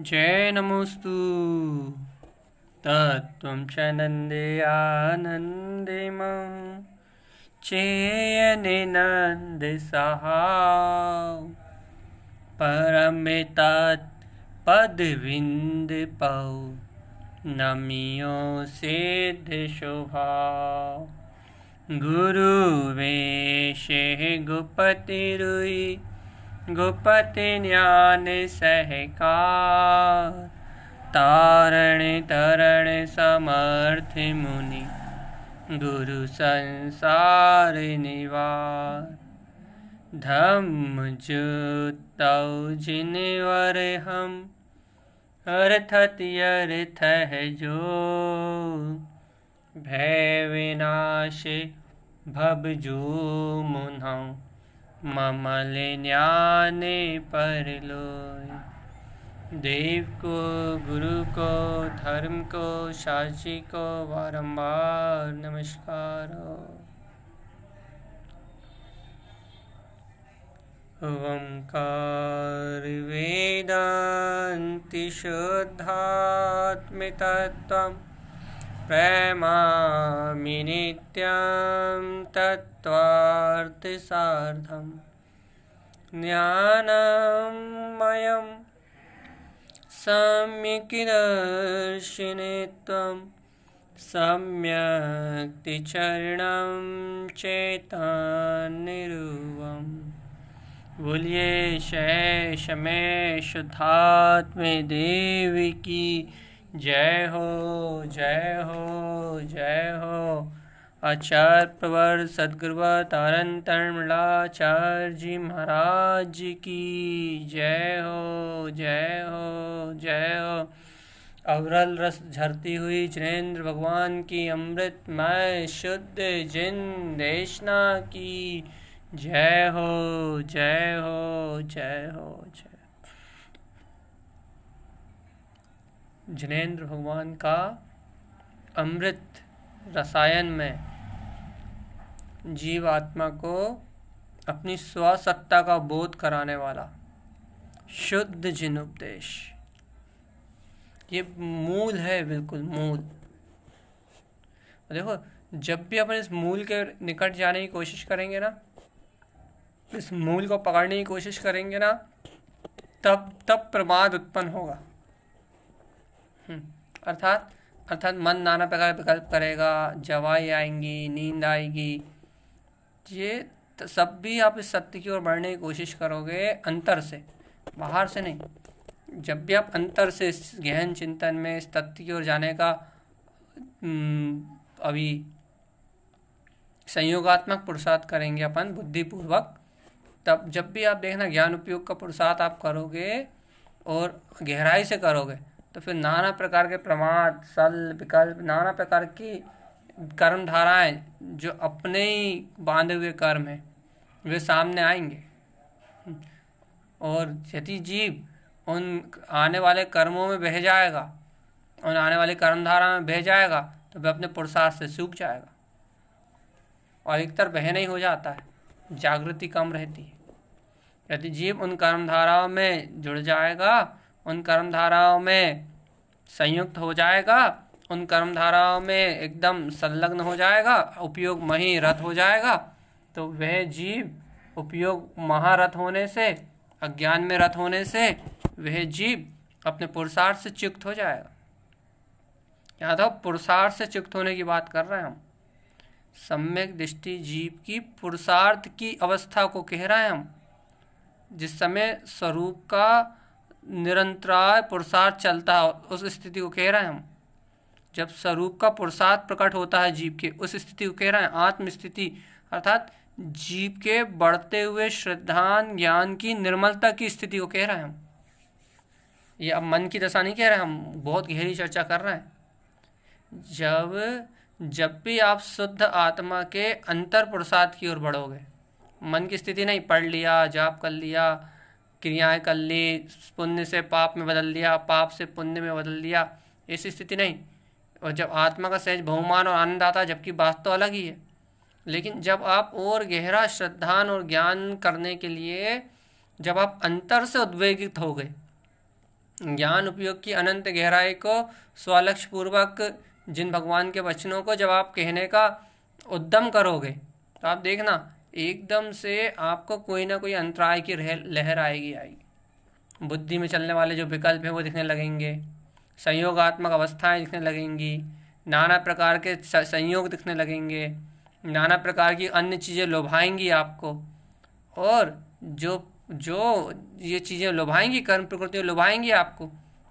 जय नमोस्तु तत्व च नन्दे आनंदे मम चेयने नन्द सहा परमेतात् पदविन्द पौ नमियो सिद्धशोभा गुरुवेशे गुपतिरुयि गुपति ज्ञान सहकार तारण तरण समर्थ मुनि गुरु संसार निवार धम धम्म जिन वर हम अर्थति अर्थ है जो भय विनाश भब जो मुन्हऊ ममले ज्ञाने लो देव को गुरु को धर्म को शाची को बारंबार नमस्कार हो ओंकार वेदांति शुद्धात्मतत्वम् प्रेमामि नित्यं तत्त्वार्तिसार्धं ज्ञानं मयं सम्यक्दर्शिने त्वं सम्यक्तिचरणं चेतान्निरूपम् बोलिए शेष में शुद्धात्म देव की जय हो जय हो जय हो आचार्य प्रवर सदगुरुवर तारण तरणमलाचार्य जी महाराज जी की जय हो जय हो जय हो अवरल रस झरती हुई जिनेन्द्र भगवान की अमृतमय शुद्ध जिन देशना की जय हो जय हो जय हो जय जिनेन्द्र भगवान का अमृत रसायन में जीव आत्मा को अपनी स्वसत्ता का बोध कराने वाला शुद्ध जिन उपदेश ये मूल है बिल्कुल मूल देखो जब भी अपन इस मूल के निकट जाने की कोशिश करेंगे ना इस मूल को पकड़ने की कोशिश करेंगे ना तब तब प्रमाद उत्पन्न होगा अर्थात अर्थात मन नाना प्रकार विकल्प करेगा जवाई आएंगी नींद आएगी ये सब भी आप इस सत्य की ओर बढ़ने की कोशिश करोगे अंतर से बाहर से नहीं जब भी आप अंतर से इस गहन चिंतन में इस तथ्य की ओर जाने का अभी संयोगात्मक पुरुषार्थ करेंगे अपन बुद्धिपूर्वक तब जब भी आप देखना ज्ञान उपयोग का पुरुषार्थ आप करोगे और गहराई से करोगे तो फिर नाना प्रकार के प्रमाद सल विकल्प नाना प्रकार की कर्म धाराएं जो अपने ही बांधे हुए कर्म हैं वे सामने आएंगे और यदि जीव उन आने वाले कर्मों में बह जाएगा उन आने वाली कर्मधारा में बह जाएगा तो वह अपने पुरुषार्थ से सूख जाएगा और अधिकतर बह नहीं हो जाता है जागृति कम रहती है यदि जीव उन कर्मधाराओं में जुड़ जाएगा उन कर्म धाराओं में संयुक्त हो जाएगा उन कर्म धाराओं में एकदम संलग्न हो जाएगा उपयोग मही रथ हो जाएगा तो वह जीव उपयोग महारथ होने से अज्ञान में रथ होने से वह जीव अपने पुरुषार्थ से चुक्त हो जाएगा याद हो पुरुषार्थ से च्युक्त होने की बात कर रहे हैं हम सम्यक दृष्टि जीव की पुरुषार्थ की अवस्था को कह रहे हैं हम जिस समय स्वरूप का निरंतराय पुरुषार्थ चलता है उस स्थिति को कह रहे हैं हम जब स्वरूप का पुरुषार्थ प्रकट होता है जीव के उस स्थिति को कह रहे हैं आत्मस्थिति अर्थात जीव के बढ़ते हुए श्रद्धान ज्ञान की निर्मलता की स्थिति को कह रहे हैं हम ये अब मन की दशा नहीं कह रहे हम बहुत गहरी चर्चा कर रहे हैं जब जब भी आप शुद्ध आत्मा के अंतर पुरुषार्थ की ओर बढ़ोगे मन की स्थिति नहीं पढ़ लिया जाप कर लिया क्रियाएं कर ली पुण्य से पाप में बदल दिया पाप से पुण्य में बदल दिया ऐसी स्थिति नहीं और जब आत्मा का सहज बहुमान और आनंद आता जबकि बात तो अलग ही है लेकिन जब आप और गहरा श्रद्धान और ज्ञान करने के लिए जब आप अंतर से उद्वेगित हो गए ज्ञान उपयोग की अनंत गहराई को स्वलक्ष पूर्वक जिन भगवान के वचनों को जब आप कहने का उद्यम करोगे तो आप देखना एकदम से आपको कोई ना कोई अंतराय की लहर आएगी आएगी बुद्धि में चलने वाले जो विकल्प हैं वो दिखने लगेंगे संयोगात्मक अवस्थाएं दिखने लगेंगी नाना प्रकार के संयोग दिखने लगेंगे नाना प्रकार की अन्य चीज़ें लुभाएंगी आपको और जो जो ये चीज़ें लुभाएंगी कर्म प्रकृति लुभाएंगी आपको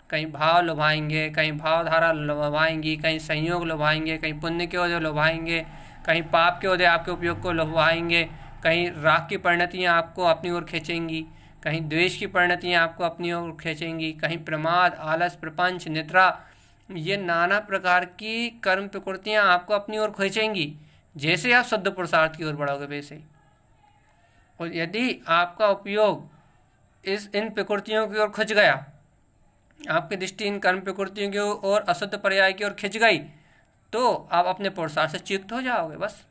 कहीं भाव लुभाएंगे कहीं भावधारा लुभाएंगी कहीं संयोग लुभाएंगे कहीं पुण्य के वजह लुभाएंगे कहीं पाप के उदय आपके उपयोग को लहवाएंगे कहीं राग की परिणतियाँ आपको अपनी ओर खींचेंगी कहीं द्वेष की परिणतियाँ आपको अपनी ओर खींचेंगी कहीं प्रमाद आलस प्रपंच निद्रा ये नाना प्रकार की कर्म प्रकृतियाँ आपको अपनी ओर खींचेंगी जैसे आप शुद्ध पुरुषार्थ की ओर बढ़ोगे वैसे ही और यदि आपका उपयोग इस इन प्रकृतियों की ओर खिंच गया आपकी दृष्टि इन कर्म प्रकृतियों की ओर अशुद्ध पर्याय की ओर खिंच गई तो आप अपने पुरुषार्थ से च्युक्त हो जाओगे बस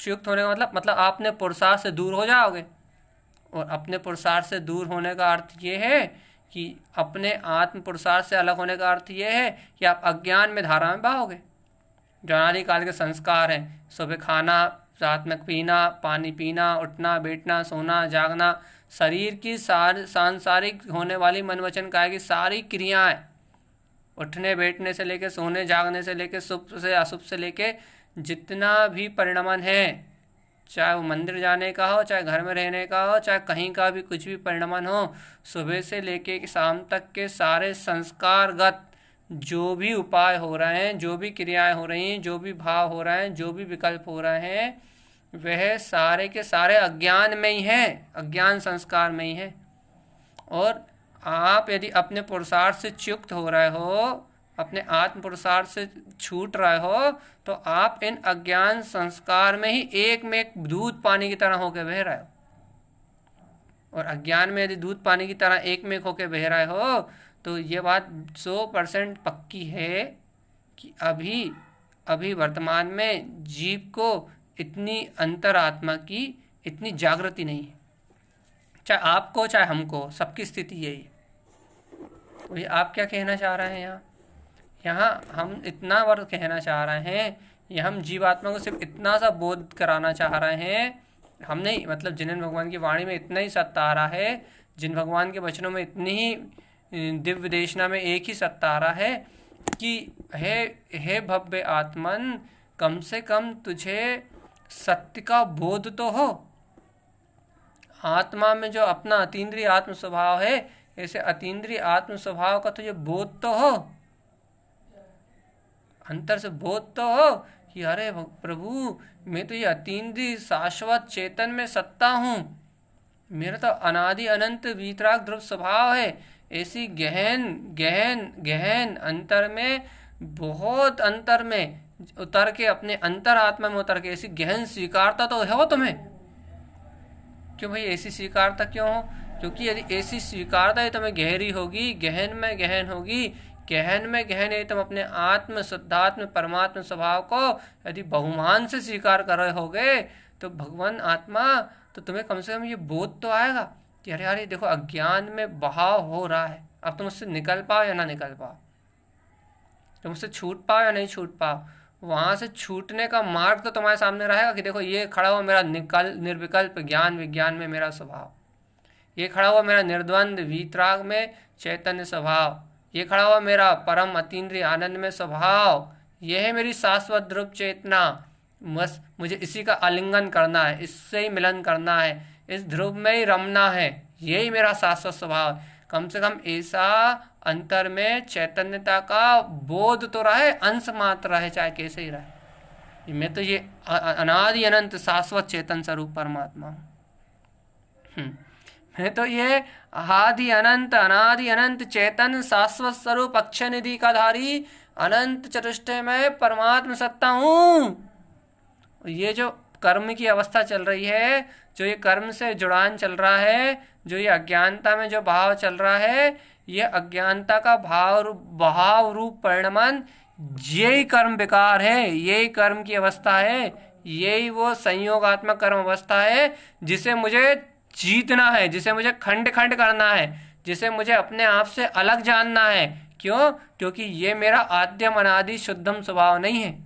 च्युक्त होने का मतलब मतलब आप अपने पुरुषार्थ से दूर हो जाओगे और अपने पुरुषार्थ से दूर होने का अर्थ ये है कि अपने आत्म पुरुषार्थ से अलग होने का अर्थ ये है कि आप अज्ञान में धारा में बहोगे जो काल के संस्कार हैं सुबह खाना रात में पीना पानी पीना उठना बैठना सोना जागना शरीर की सार सांसारिक होने वाली मनवचन काय की सारी क्रियाएं उठने बैठने से लेके सोने जागने से लेके शुभ से अशुभ से लेके जितना भी परिणमन है चाहे वो मंदिर जाने का हो चाहे घर में रहने का हो चाहे कहीं का भी कुछ भी परिणमन हो सुबह से लेके शाम तक के सारे संस्कारगत जो भी उपाय हो रहे हैं जो भी क्रियाएं हो रही हैं जो भी भाव हो रहे हैं जो भी विकल्प हो रहे हैं वह सारे के सारे अज्ञान में ही हैं अज्ञान संस्कार में ही हैं और आप यदि अपने पुरुषार्थ से चुक्त हो रहे हो अपने आत्म पुरुषार्थ से छूट रहे हो तो आप इन अज्ञान संस्कार में ही एक में एक दूध पानी की तरह होकर बह रहे हो और अज्ञान में यदि दूध पानी की तरह एक में एक होकर बह रहे हो तो ये बात सौ परसेंट पक्की है कि अभी अभी वर्तमान में जीव को इतनी अंतरात्मा की इतनी जागृति नहीं है चाहे आपको चाहे हमको सबकी स्थिति यही है बोलिए आप क्या कहना चाह रहे हैं यहाँ यहाँ हम इतना वर्ग कहना चाह रहे हैं ये हम जीवात्मा को सिर्फ इतना सा बोध कराना चाह रहे हैं हमने मतलब जिन भगवान की वाणी में इतना ही सत्तारा है जिन भगवान के वचनों में इतनी ही दिव्य देशना में एक ही सत्तारा है कि हे हे भव्य आत्मन कम से कम तुझे सत्य का बोध तो हो आत्मा में जो अपना अतीन्द्रिय आत्म स्वभाव है ऐसे अतीन्द्रिय आत्म स्वभाव का तुझे बोध तो हो अंतर से बोध तो हो कि अरे प्रभु मैं तो ये अतीन्द्रिय शाश्वत चेतन में सत्ता हूँ मेरा तो अनादि अनंत वीतराग ध्रुव स्वभाव है ऐसी गहन गहन गहन अंतर में बहुत अंतर में उतर के अपने अंतर आत्मा में उतर के ऐसी गहन स्वीकारता तो हो तुम्हें क्यों भाई ऐसी स्वीकारता क्यों हो क्योंकि यदि ऐसी स्वीकारता है तो मैं गहरी होगी गहन में गहन होगी गहन में गहन यदि तुम अपने आत्म शुद्धात्म परमात्म स्वभाव को यदि बहुमान से स्वीकार कर रहे होगे तो भगवान आत्मा तो तुम्हें कम से कम ये बोध तो आएगा कि अरे अरे देखो अज्ञान में बहाव हो रहा है अब तुम उससे निकल पाओ या ना निकल पाओ तुम उससे छूट पाओ या नहीं छूट पाओ वहाँ से छूटने का मार्ग तो तुम्हारे सामने रहेगा कि देखो ये खड़ा हुआ मेरा निकल निर्विकल्प ज्ञान विज्ञान में मेरा स्वभाव ये खड़ा हुआ मेरा निर्द्वंद वीतराग में चैतन्य स्वभाव ये खड़ा हुआ मेरा परम अतीन्द्रिय आनंद में स्वभाव यह है मेरी शाश्वत ध्रुव चेतना बस मुझे इसी का आलिंगन करना है इससे ही मिलन करना है इस ध्रुव में ही रमना है यही मेरा शाश्वत स्वभाव कम से कम ऐसा अंतर में चैतन्यता का बोध तो रहे अंश मात्र रहे चाहे कैसे ही रहे मैं तो ये अनादि अनंत शाश्वत चेतन स्वरूप परमात्मा हूँ हम्म। है तो ये आदि अनंत अनादि अनंत चेतन शाश्वत स्वरूप अक्षय निधि का धारी अनंत चतुष्टय में परमात्म सत्ता हूं ये जो कर्म की अवस्था चल रही है जो ये कर्म से जुड़ान चल रहा है जो ये अज्ञानता में जो भाव चल रहा है ये अज्ञानता का भाव रूप भाव रूप परिणमन यही कर्म बेकार है यही कर्म की अवस्था है यही वो संयोगात्मक कर्म अवस्था है जिसे मुझे जीतना है जिसे मुझे खंड खंड करना है जिसे मुझे अपने आप से अलग जानना है क्यों क्योंकि ये मेरा आद्य मनादि शुद्धम स्वभाव नहीं है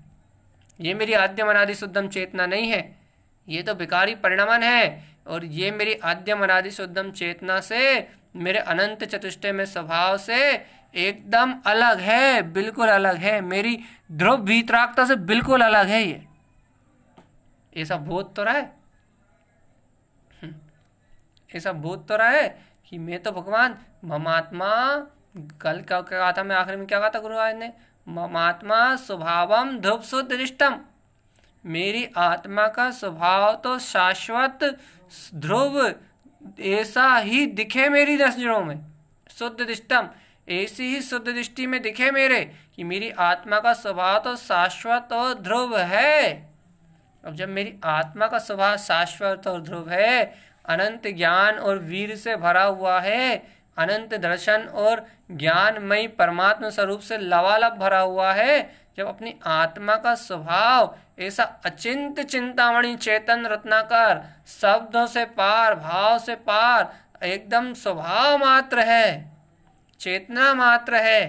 ये मेरी आद्य मनादि शुद्धम चेतना नहीं है ये तो भिकारी परिणमन है और ये मेरी आद्य मनादि शुद्धम चेतना से मेरे अनंत चतुष्टय में स्वभाव से एकदम अलग है बिल्कुल अलग है मेरी ध्रुव भीतरागता से बिल्कुल अलग है ये ऐसा बोध तो रहा है ऐसा बोध तो रहा है कि मैं तो भगवान ममात्मा कल क्या कहा था मैं आखिर में क्या कहा था गुरु ने ममात्मा स्वभावम ध्रुव सुदृष्टम मेरी आत्मा का स्वभाव तो शाश्वत ध्रुव ऐसा ही दिखे मेरी नजरों में शुद्ध दृष्टम ऐसी ही शुद्ध दृष्टि में दिखे मेरे कि मेरी आत्मा का स्वभाव तो शाश्वत और ध्रुव है अब जब मेरी आत्मा का स्वभाव शाश्वत और ध्रुव है अनंत ज्ञान और वीर से भरा हुआ है अनंत दर्शन और ज्ञानमय परमात्मा स्वरूप से लवालब भरा हुआ है जब अपनी आत्मा का स्वभाव ऐसा अचिंत चिंतामणि चेतन रत्नाकर शब्दों से पार भाव से पार एकदम स्वभाव मात्र है चेतना मात्र है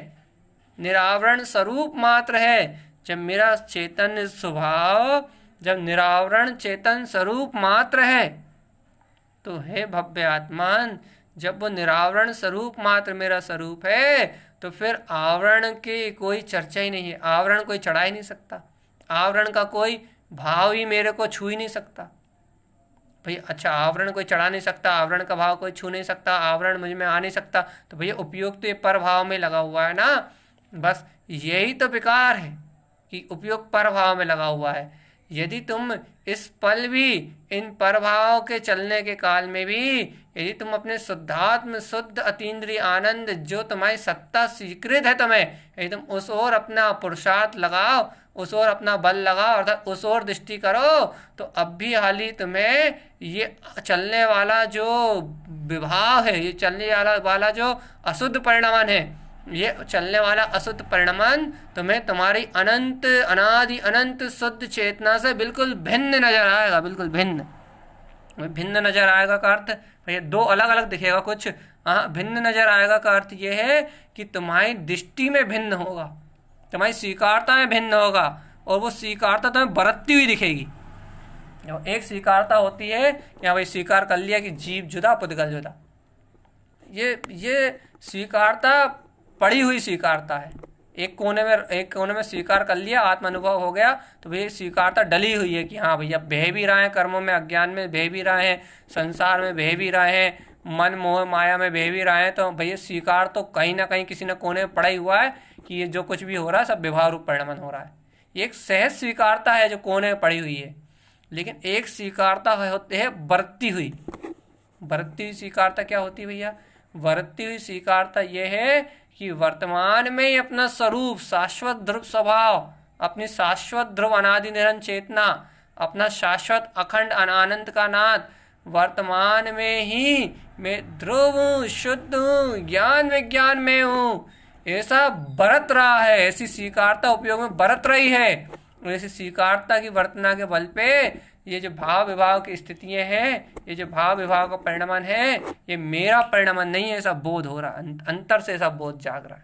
निरावरण स्वरूप मात्र है जब मेरा चेतन स्वभाव जब निरावरण चेतन स्वरूप मात्र है तो हे भव्य आत्मान जब वो निरावरण स्वरूप मात्र मेरा स्वरूप है तो फिर आवरण की कोई चर्चा ही नहीं है आवरण कोई चढ़ा ही नहीं सकता आवरण का कोई भाव ही मेरे को छू ही नहीं सकता भैया अच्छा आवरण कोई चढ़ा नहीं सकता आवरण का भाव कोई छू नहीं सकता आवरण मुझ में आ नहीं सकता तो भैया उपयोग तो ये पर भाव में लगा हुआ है ना बस यही तो विकार है कि उपयोग पर भाव में लगा हुआ है यदि तुम इस पल भी इन प्रभावों के चलने के काल में भी यदि तुम अपने शुद्धात्म शुद्ध अतीन्द्रिय आनंद जो तुम्हारी सत्ता स्वीकृत है तुम्हें यदि तुम उस ओर अपना पुरुषार्थ लगाओ उस ओर अपना बल लगाओ अर्थात उस ओर दृष्टि करो तो अब भी हाल ही तुम्हें ये चलने वाला जो विभाव है ये चलने वाला वाला जो अशुद्ध परिणाम है ये चलने वाला अशुद्ध परिणाम तुम्हें तुम्हारी अनंत अनादि अनंत शुद्ध चेतना से बिल्कुल भिन्न नजर आएगा बिल्कुल भिन्न भिन्न नजर आएगा का अर्थ भैया दो अलग अलग दिखेगा कुछ हाँ भिन्न नजर आएगा का अर्थ ये है कि तुम्हारी दृष्टि में भिन्न होगा तुम्हारी स्वीकारता में भिन्न होगा और वो स्वीकारता तुम्हें बरतती हुई दिखेगी एक स्वीकारता होती है कि हाँ भाई स्वीकार कर लिया कि जीव जुदा पुतगल जुदा ये ये स्वीकारता पड़ी हुई स्वीकारता है एक कोने में एक कोने में स्वीकार कर लिया आत्म अनुभव हो गया तो भैया स्वीकारता डली हुई है कि हाँ भैया बह भी रहा है कर्मों में अज्ञान में बह भी रहा है संसार में बह भी रहा है मन मोह माया में बह भी रहा है तो भैया स्वीकार तो कहीं ना कहीं किसी न कोने में पड़ा ही हुआ है कि ये जो कुछ भी हो रहा है सब विवाह रूप परिणमन हो रहा है एक सहज स्वीकारता है जो कोने में पड़ी हुई है लेकिन एक स्वीकारता होती है बरतती हुई बरतती हुई स्वीकारता क्या होती है भैया बरतती हुई स्वीकारता यह है कि वर्तमान में ही अपना स्वरूप शाश्वत ध्रुव स्वभाव अपनी शाश्वत ध्रुव अनादि निरंत चेतना अपना शाश्वत अखंड अनानंद का नाथ वर्तमान में ही मैं ध्रुव हूँ शुद्ध हूँ ज्ञान विज्ञान में हूँ ऐसा बरत रहा है ऐसी स्वीकारता उपयोग में बरत रही है ऐसी स्वीकारता की वर्तना के बल पे ये जो भाव विभाव की स्थितियां हैं ये जो भाव विभाव का परिणाम है ये मेरा परिणाम नहीं है ऐसा बोध हो रहा है अंतर से ऐसा बोध जाग रहा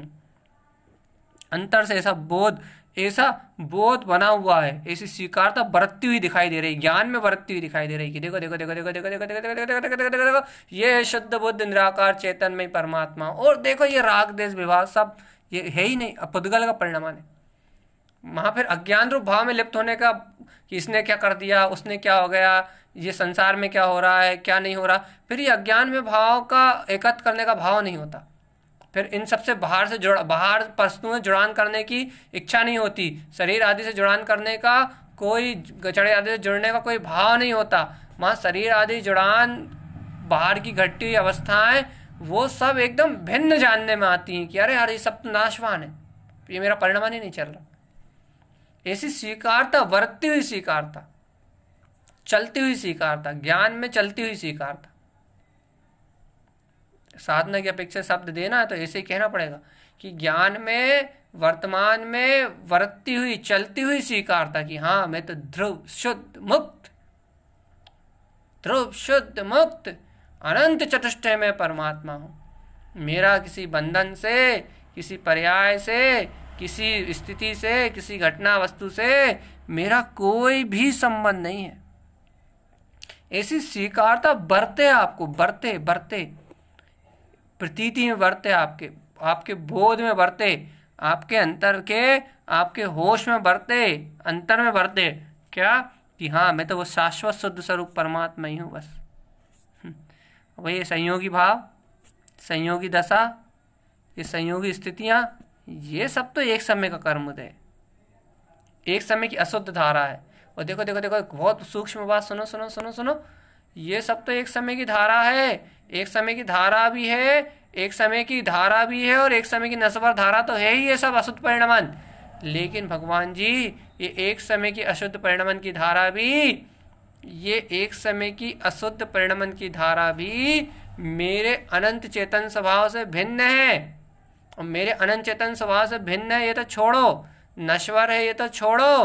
है अंतर से ऐसा बोध ऐसा बोध बना हुआ है ऐसी स्वीकारता बरतती हुई दिखाई दे रही ज्ञान में बरतती हुई दिखाई दे रही कि देखो देखो देखो देखो देखो देखो देखो देखो देखो देखो देखो देखो ये है शुद्ध बुद्ध निराकार में परमात्मा और देखो ये राग देश विवाह सब ये है ही नहीं पुद्गल का परिणाम है वहाँ फिर अज्ञान रूप भाव में लिप्त होने का कि इसने क्या कर दिया उसने क्या हो गया ये संसार में क्या हो रहा है क्या नहीं हो रहा फिर ये अज्ञान में भाव का एकत्र करने का भाव नहीं होता फिर इन सबसे बाहर से जुड़ा बाहर वस्तुओं से जुड़ान करने की इच्छा नहीं होती शरीर आदि से जुड़ान करने का कोई गचड़े आदि से जुड़ने का कोई भाव नहीं होता वहाँ शरीर आदि जुड़ान बाहर की घटती हुई अवस्थाएँ वो सब एकदम भिन्न जानने में आती हैं कि अरे यार ये सब तो नाशवान है ये मेरा परिणाम ही नहीं चल रहा ऐसी स्वीकारता बरतती हुई स्वीकारता चलती हुई स्वीकारता ज्ञान में चलती हुई स्वीकारता साधना की अपेक्षा शब्द देना है तो ऐसे ही कहना पड़ेगा कि ज्ञान में वर्तमान में वर्तती हुई चलती हुई स्वीकारता कि हाँ मैं तो ध्रुव शुद्ध मुक्त ध्रुव शुद्ध मुक्त अनंत चतुष्टय में परमात्मा हूं मेरा किसी बंधन से किसी पर्याय से किसी स्थिति से किसी घटना वस्तु से मेरा कोई भी संबंध नहीं है ऐसी स्वीकारता बरते आपको बरते बरते प्रतीति में बरते आपके आपके बोध में बरते आपके अंतर के आपके होश में बरते अंतर में बरते क्या कि हाँ मैं तो वो शाश्वत शुद्ध स्वरूप परमात्मा ही हूँ बस हम्म। वही संयोगी भाव संयोगी दशा ये संयोगी स्थितियाँ ये सब तो एक समय का कर्म थे एक समय की अशुद्ध धारा है और देखो देखो देखो बहुत सूक्ष्म बात सुनो सुनो सुनो सुनो ये सब तो एक समय की धारा है एक समय की धारा भी है एक समय की धारा भी है और एक समय की नस्वर धारा तो है ही ये सब अशुद्ध परिणमन लेकिन भगवान जी ये एक समय की अशुद्ध परिणमन की धारा भी ये एक समय की अशुद्ध परिणमन की धारा भी मेरे अनंत चेतन स्वभाव से भिन्न है और मेरे अनंत चेतन स्वभाव से भिन्न है ये तो छोड़ो नश्वर है ये तो छोड़ो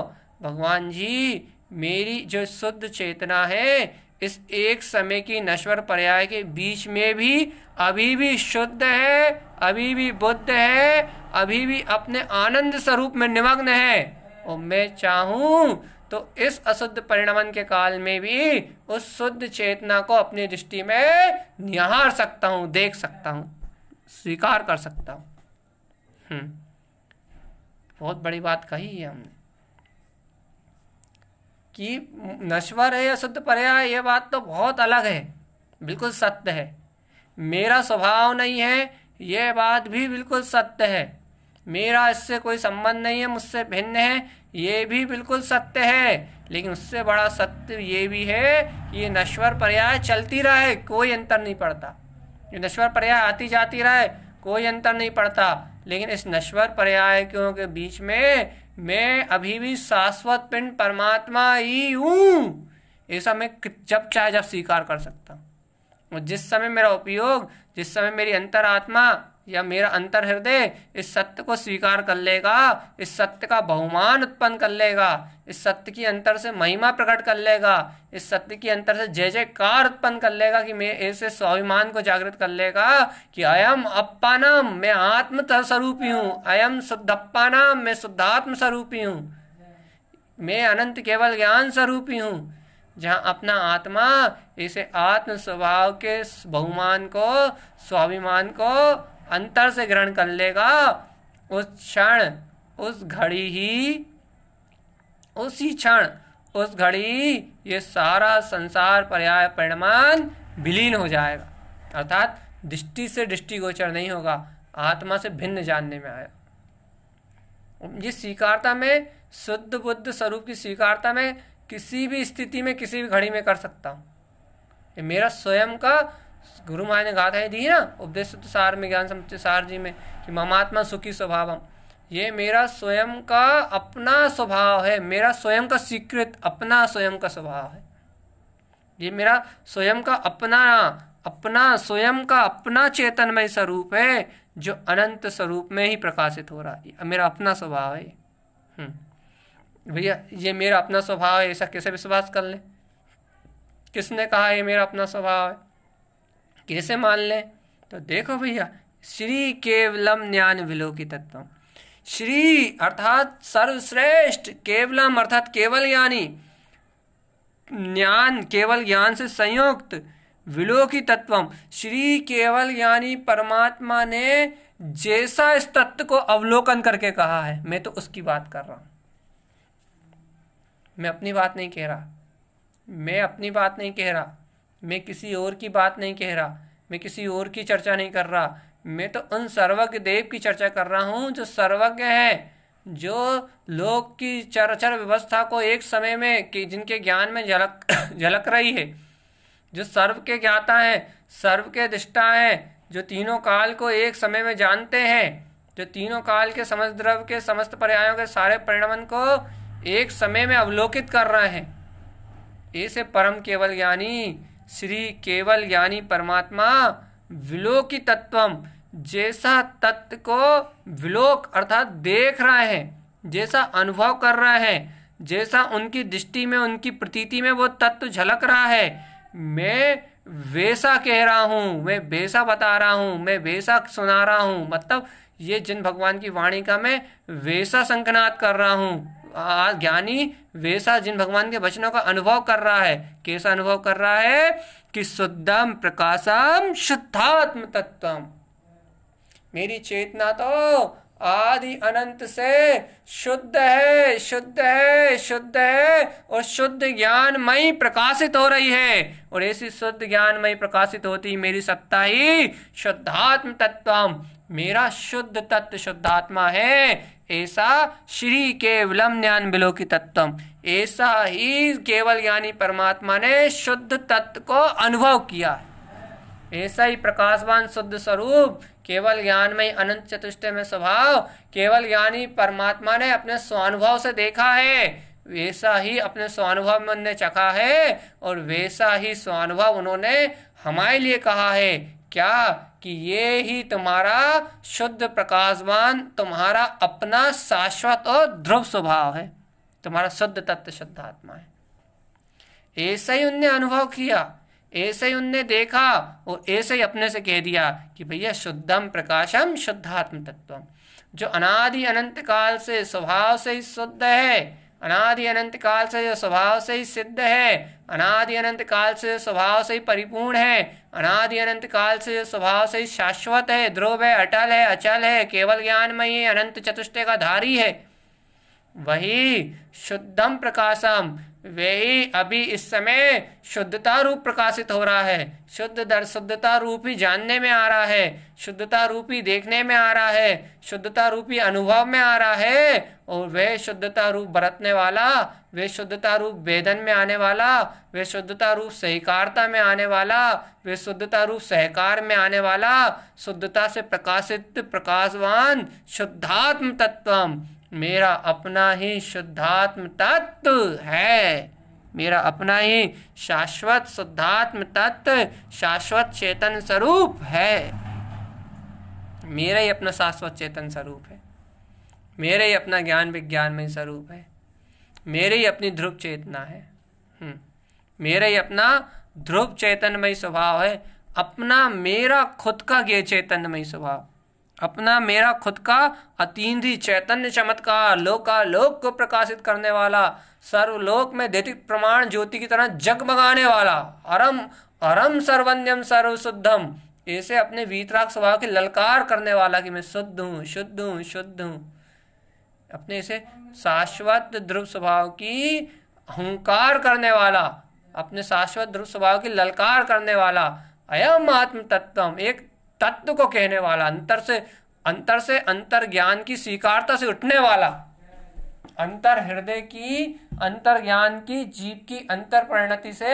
भगवान जी मेरी जो शुद्ध चेतना है इस एक समय की नश्वर पर्याय के बीच में भी अभी भी शुद्ध है अभी भी बुद्ध है अभी भी अपने आनंद स्वरूप में निमग्न है और मैं चाहूँ तो इस अशुद्ध परिणमन के काल में भी उस शुद्ध चेतना को अपनी दृष्टि में निहार सकता हूँ देख सकता हूँ स्वीकार कर सकता हूँ हम्म। बहुत बड़ी बात कही है हमने कि नश्वर है या शुद्ध पर्या ये बात तो बहुत अलग है बिल्कुल सत्य है मेरा स्वभाव नहीं है ये बात भी बिल्कुल सत्य है मेरा इससे कोई संबंध नहीं है मुझसे भिन्न है ये भी बिल्कुल सत्य है लेकिन उससे बड़ा सत्य ये भी है कि ये नश्वर पर्याय चलती रहे कोई अंतर नहीं पड़ता ये नश्वर पर्याय आती जाती रहे कोई अंतर नहीं पड़ता लेकिन इस नश्वर पर्याय क्यों के बीच में मैं अभी भी शाश्वत पिंड परमात्मा ही हूँ ऐसा मैं जब चाहे जब स्वीकार कर सकता हूँ और जिस समय मेरा उपयोग जिस समय मेरी अंतरात्मा या मेरा अंतर हृदय इस सत्य को स्वीकार कर लेगा इस सत्य का बहुमान उत्पन्न कर लेगा इस सत्य की अंतर से महिमा प्रकट कर लेगा इस सत्य की अंतर से जय जयकार उत्पन्न कर लेगा कि मैं ऐसे स्वाभिमान को जागृत कर लेगा कि अयम अप्पानम मैं आत्म स्वरूपी हूँ अयम शुद्धप्पानम मैं शुद्धात्म स्वरूपी हूँ मैं अनंत केवल ज्ञान स्वरूपी हूँ जहाँ अपना आत्मा इसे आत्म स्वभाव के बहुमान को स्वाभिमान को अंतर से ग्रहण कर लेगा उस क्षण उस घड़ी ही उसी क्षण उस घड़ी ये सारा संसार पर्याय परिणाम विलीन हो जाएगा अर्थात दृष्टि से दृष्टिगोचर नहीं होगा आत्मा से भिन्न जानने में आया जिस स्वीकारता में शुद्ध बुद्ध स्वरूप की स्वीकारता में किसी भी स्थिति में किसी भी घड़ी में कर सकता हूँ ये मेरा स्वयं का गुरु महाराज ने गाथा दी ना उपदेश तो सार में ज्ञान समुच्चय सार जी में कि ममात्मा सुखी हम ये मेरा स्वयं का अपना स्वभाव है मेरा स्वयं का स्वीकृत अपना स्वयं का स्वभाव है ये मेरा स्वयं का अपना अपना स्वयं का अपना चेतनमय स्वरूप है जो अनंत स्वरूप में ही प्रकाशित हो रहा है मेरा अपना स्वभाव है हम्म। भैया ये मेरा अपना स्वभाव है ऐसा कैसे विश्वास कर लें किसने कहा ये मेरा अपना स्वभाव है कैसे मान लें तो देखो भैया श्री केवलम ज्ञान विलोकी तत्व श्री अर्थात सर्वश्रेष्ठ केवलम अर्थात केवल यानी ज्ञान केवल ज्ञान से संयुक्त विलोकी तत्व श्री केवल यानी परमात्मा ने जैसा इस तत्व को अवलोकन करके कहा है मैं तो उसकी बात कर रहा हूं मैं अपनी बात नहीं कह रहा मैं अपनी बात नहीं कह रहा मैं किसी और की बात नहीं कह रहा मैं किसी और की चर्चा नहीं कर रहा मैं तो उन सर्वज्ञ देव की चर्चा कर रहा हूँ जो सर्वज्ञ है जो लोग की चरचर व्यवस्था को एक समय में कि जिनके ज्ञान में झलक झलक रही है जो सर्व के ज्ञाता हैं सर्व के दृष्टा हैं जो तीनों काल को एक समय में जानते हैं जो तीनों काल के समस्त द्रव के समस्त पर्यायों के सारे परिणमन को एक समय में अवलोकित कर रहे हैं ऐसे परम केवल ज्ञानी श्री केवल ज्ञानी परमात्मा विलोकी तत्वम जैसा तत्व को विलोक अर्थात देख रहा है जैसा अनुभव कर रहा है जैसा उनकी दृष्टि में उनकी प्रतीति में वो तत्व झलक रहा है मैं वैसा कह रहा हूँ मैं वैसा बता रहा हूँ मैं वैसा सुना रहा हूँ मतलब ये जिन भगवान की वाणी का मैं वैसा संकनाद कर रहा हूँ ज्ञानी वैसा जिन भगवान के वचनों का अनुभव कर रहा है कैसा अनुभव कर रहा है कि शुद्धम प्रकाशम शुद्धात्म तत्वम मेरी चेतना तो आदि अनंत से शुद्ध है शुद्ध है शुद्ध है और शुद्ध ज्ञानमयी प्रकाशित हो रही है और ऐसी शुद्ध ज्ञानमयी प्रकाशित होती मेरी सत्ता ही शुद्धात्म तत्व मेरा शुद्ध तत्व शुद्धात्मा है ऐसा श्री केवलम ज्ञान बिलो की तत्व ऐसा ही केवल ज्ञानी परमात्मा ने शुद्ध तत्व को अनुभव किया ऐसा ही प्रकाशवान शुद्ध स्वरूप केवल ज्ञान में अनंत चतुष्टय में स्वभाव केवल ज्ञानी परमात्मा ने अपने स्वानुभव से देखा है वैसा ही अपने स्वानुभव में उन्होंने चखा है और वैसा ही स्वानुभव उन्होंने हमारे लिए कहा है क्या कि ये ही तुम्हारा शुद्ध प्रकाशवान तुम्हारा अपना शाश्वत और ध्रुव स्वभाव है तुम्हारा शुद्ध तत्व शुद्ध आत्मा है ऐसा ही उनने अनुभव किया ऐसे ही उनने देखा और ऐसे ही अपने से कह दिया कि भैया शुद्धम प्रकाशम शुद्धात्म तत्व जो अनादि अनंत काल से स्वभाव से ही शुद्ध है अनादि अनंत काल से जो स्वभाव से ही सिद्ध है अनादि अनंत काल से स्वभाव से ही परिपूर्ण है अनादि अनंत काल से जो स्वभाव से ही शाश्वत है ध्रुव है अटल है अचल है केवल ज्ञानमयी ही अनंत चतुष्टय का धारी है वही शुद्धम प्रकाशम वे ही अभी इस समय शुद्धता रूप प्रकाशित हो रहा है शुद्ध दर शुद्धता रूप ही जानने में आ रहा है शुद्धता रूप ही देखने में आ रहा है शुद्धता रूप ही अनुभव में आ रहा है और वह शुद्धता रूप बरतने वाला वे शुद्धता रूप वेदन में आने वाला वे शुद्धता रूप सहिकारता में आने वाला वे शुद्धता रूप सहकार में आने वाला शुद्धता से प्रकाशित प्रकाशवान शुद्धात्म तत्वम मेरा अपना ही शुद्धात्म तत्व है मेरा अपना ही शाश्वत शुद्धात्म तत्व शाश्वत चेतन स्वरूप है मेरा ही अपना शाश्वत चेतन स्वरूप है मेरा ही अपना ज्ञान विज्ञान में स्वरूप है मेरे ही अपनी ध्रुव चेतना है हम्म। मेरा ही अपना ध्रुव चेतनमय स्वभाव है अपना मेरा खुद का ये चैतनमय स्वभाव अपना मेरा खुद का अतीन्द्रिय चैतन्य चमत्कार लोका लोक को प्रकाशित करने वाला सर्वलोक में दैतिक प्रमाण ज्योति की तरह जगमगाने वाला अरम अरम सर्वन्यम सर्वशुद्धम ऐसे अपने वीतराग स्वभाव की ललकार करने वाला कि मैं शुद्ध हूँ शुद्ध हूँ शुद्ध हूँ अपने ऐसे शाश्वत ध्रुव स्वभाव की हंकार करने वाला अपने शाश्वत ध्रुव स्वभाव की ललकार करने वाला अयम आत्म तत्व एक तत्व को कहने वाला अंतर से अंतर से अंतर ज्ञान की स्वीकारता से उठने वाला अंतर हृदय की अंतर ज्ञान की जीव की अंतर परिणति से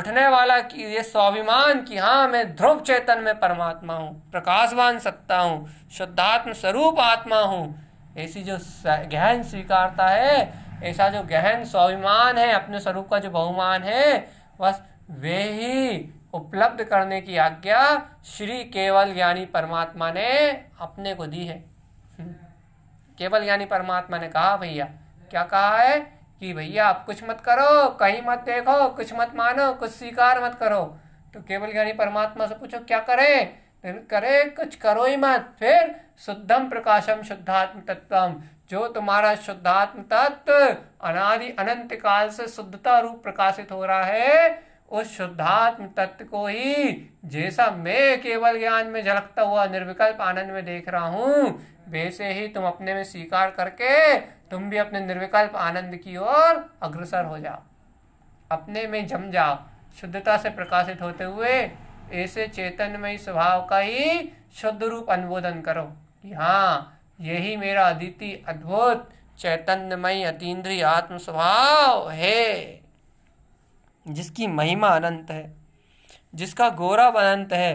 उठने वाला कि ये स्वाभिमान कि हाँ मैं ध्रुव चेतन में परमात्मा हूँ प्रकाशवान सत्ता हूँ शुद्धात्म स्वरूप आत्मा हूँ ऐसी जो गहन स्वीकारता है ऐसा जो गहन स्वाभिमान है अपने स्वरूप का जो बहुमान है बस वे ही उपलब्ध करने की आज्ञा श्री केवल यानी परमात्मा ने अपने को दी है हम्म। केवल यानी परमात्मा ने कहा भैया क्या कहा है कि भैया आप कुछ मत करो कहीं मत देखो कुछ मत मानो कुछ स्वीकार मत करो तो केवल यानी परमात्मा से पूछो क्या करें करे कुछ करो ही मत फिर शुद्धम प्रकाशम शुद्धात्म तत्वम जो तुम्हारा शुद्धात्म तत्व अनादि अनंत काल से शुद्धता रूप प्रकाशित हो रहा है उस शुद्धात्म तत्व को ही जैसा मैं केवल ज्ञान में झलकता हुआ निर्विकल्प आनंद में देख रहा हूँ वैसे ही तुम अपने में स्वीकार करके तुम भी अपने निर्विकल्प आनंद की ओर अग्रसर हो जाओ अपने में जम जाओ शुद्धता से प्रकाशित होते हुए ऐसे चैतन्यमय स्वभाव का ही शुद्ध रूप अनुबोधन करो कि हाँ यही मेरा अदिति अद्भुत चैतन्यमय अतीन्द्रिय आत्म स्वभाव है जिसकी महिमा अनंत है जिसका गौरव अनंत है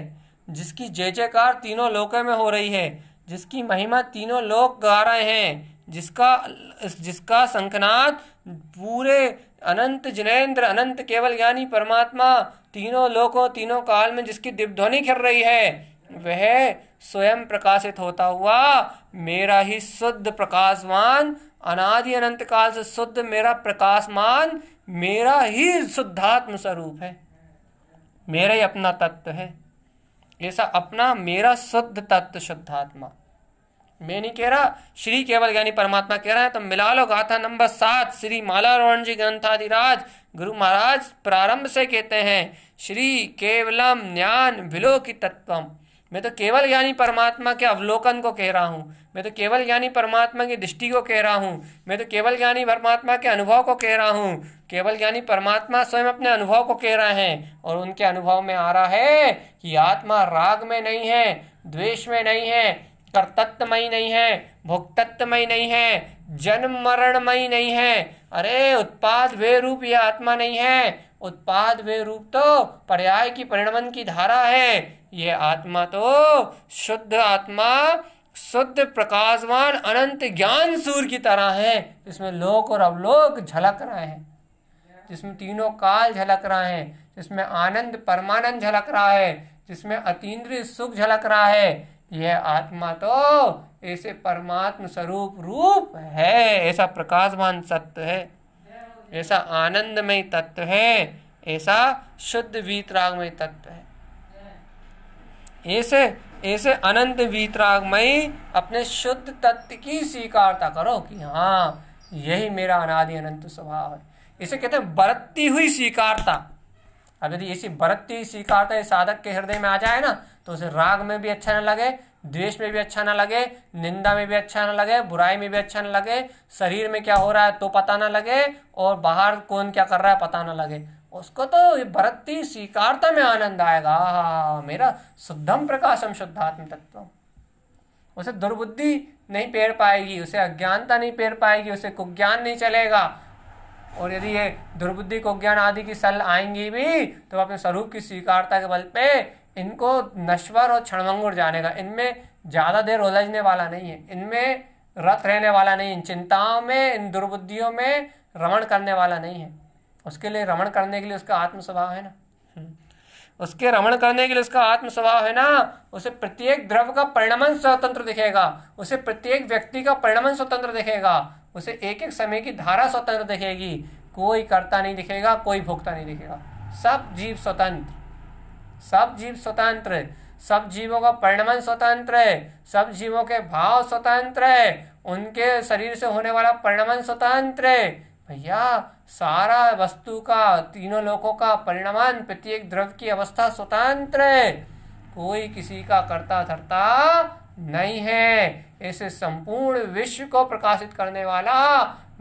जिसकी जय जयकार तीनों लोकों में हो रही है जिसकी महिमा तीनों लोक गा रहे हैं जिसका जिसका शंखनाथ पूरे अनंत जिनेन्द्र अनंत केवल ज्ञानी परमात्मा तीनों लोकों तीनों काल में जिसकी दिपध्वनि खिल रही है वह स्वयं प्रकाशित होता हुआ मेरा ही शुद्ध प्रकाशमान अनादि अनंत काल से शुद्ध मेरा प्रकाशमान मेरा ही शुद्धात्म स्वरूप है मेरा ही अपना तत्व है ऐसा अपना मेरा शुद्ध तत्व शुद्धात्मा मैं नहीं कह रहा श्री केवल ज्ञानी परमात्मा कह रहा है तो मिला लो गाथा नंबर सात श्री मालारोहण जी ग्रंथाधिराज गुरु महाराज प्रारंभ से कहते हैं श्री केवलम ज्ञान विलो की तत्वम मैं तो केवल ज्ञानी परमात्मा के अवलोकन को कह रहा हूँ मैं तो केवल ज्ञानी परमात्मा की दृष्टि को कह रहा हूँ मैं तो केवल ज्ञानी परमात्मा के अनुभव को कह रहा हूँ केवल ज्ञानी परमात्मा स्वयं अपने अनुभव को कह रहे हैं और उनके अनुभव में आ रहा है कि आत्मा राग में नहीं है द्वेष में नहीं है कर्तत्वमयी नहीं है भोक्तत्वमयी नहीं है जन्म मरणमयी नहीं है अरे उत्पाद वे रूप यह आत्मा नहीं है उत्पाद वे रूप तो पर्याय की परिणमन की धारा है ये आत्मा तो शुद्ध आत्मा शुद्ध प्रकाशवान अनंत ज्ञान सूर्य की तरह है जिसमें लोक और अवलोक झलक रहे हैं जिसमें तीनों काल झलक रहे हैं जिसमें आनंद परमानंद झलक रहा है जिसमें अतीन्द्रिय सुख झलक रहा है यह आत्मा तो ऐसे परमात्म स्वरूप रूप है ऐसा प्रकाशवान सत्य है ऐसा आनंदमय तत्व है ऐसा शुद्ध वीतरागमय तत्व है ऐसे ऐसे अनंत वीतरागमय अपने शुद्ध तत्व की स्वीकारता करो कि हाँ यही मेरा अनादि अनंत स्वभाव है इसे कहते हैं बरतती हुई स्वीकारता अब यदि ऐसी बरतती हुई स्वीकारता साधक के हृदय में आ जाए ना तो उसे राग में भी अच्छा न लगे द्वेष में भी अच्छा ना लगे निंदा में भी अच्छा ना लगे बुराई में भी अच्छा ना लगे शरीर में क्या हो रहा है तो पता ना लगे और बाहर कौन क्या कर रहा है पता ना लगे उसको तो भरती स्वीकारता में आनंद आएगा मेरा शुद्धम प्रकाशम शुद्धात्म तत्व उसे दुर्बुद्धि नहीं पेर पाएगी उसे अज्ञानता नहीं पेर पाएगी उसे कुज्ञान नहीं चलेगा और यदि ये दुर्बुद्धि को ज्ञान आदि की सल आएंगी भी तो अपने स्वरूप की स्वीकारता के बल पे इनको नश्वर और क्षणभंगुर का इनमें ज़्यादा देर उलझने वाला नहीं है इनमें रत रहने वाला नहीं इन चिंताओं में इन दुर्बुद्धियों में रमण करने वाला नहीं है उसके लिए रमण करने के लिए उसका आत्म स्वभाव है ना हम्म। उसके रमण करने के लिए उसका आत्म स्वभाव है ना उसे प्रत्येक द्रव का परिणमन स्वतंत्र दिखेगा उसे प्रत्येक व्यक्ति का परिणमन स्वतंत्र दिखेगा उसे एक एक समय की धारा स्वतंत्र दिखेगी कोई करता नहीं दिखेगा कोई भोगता नहीं दिखेगा सब जीव स्वतंत्र सब जीव स्वतंत्र है सब जीवों का परिणमन स्वतंत्र है सब जीवों के भाव स्वतंत्र है उनके शरीर से होने वाला परिणमन स्वतंत्र है भैया सारा वस्तु का तीनों लोगों का परिणाम प्रत्येक द्रव की अवस्था स्वतंत्र है कोई किसी का करता धरता नहीं है इस संपूर्ण विश्व को प्रकाशित करने वाला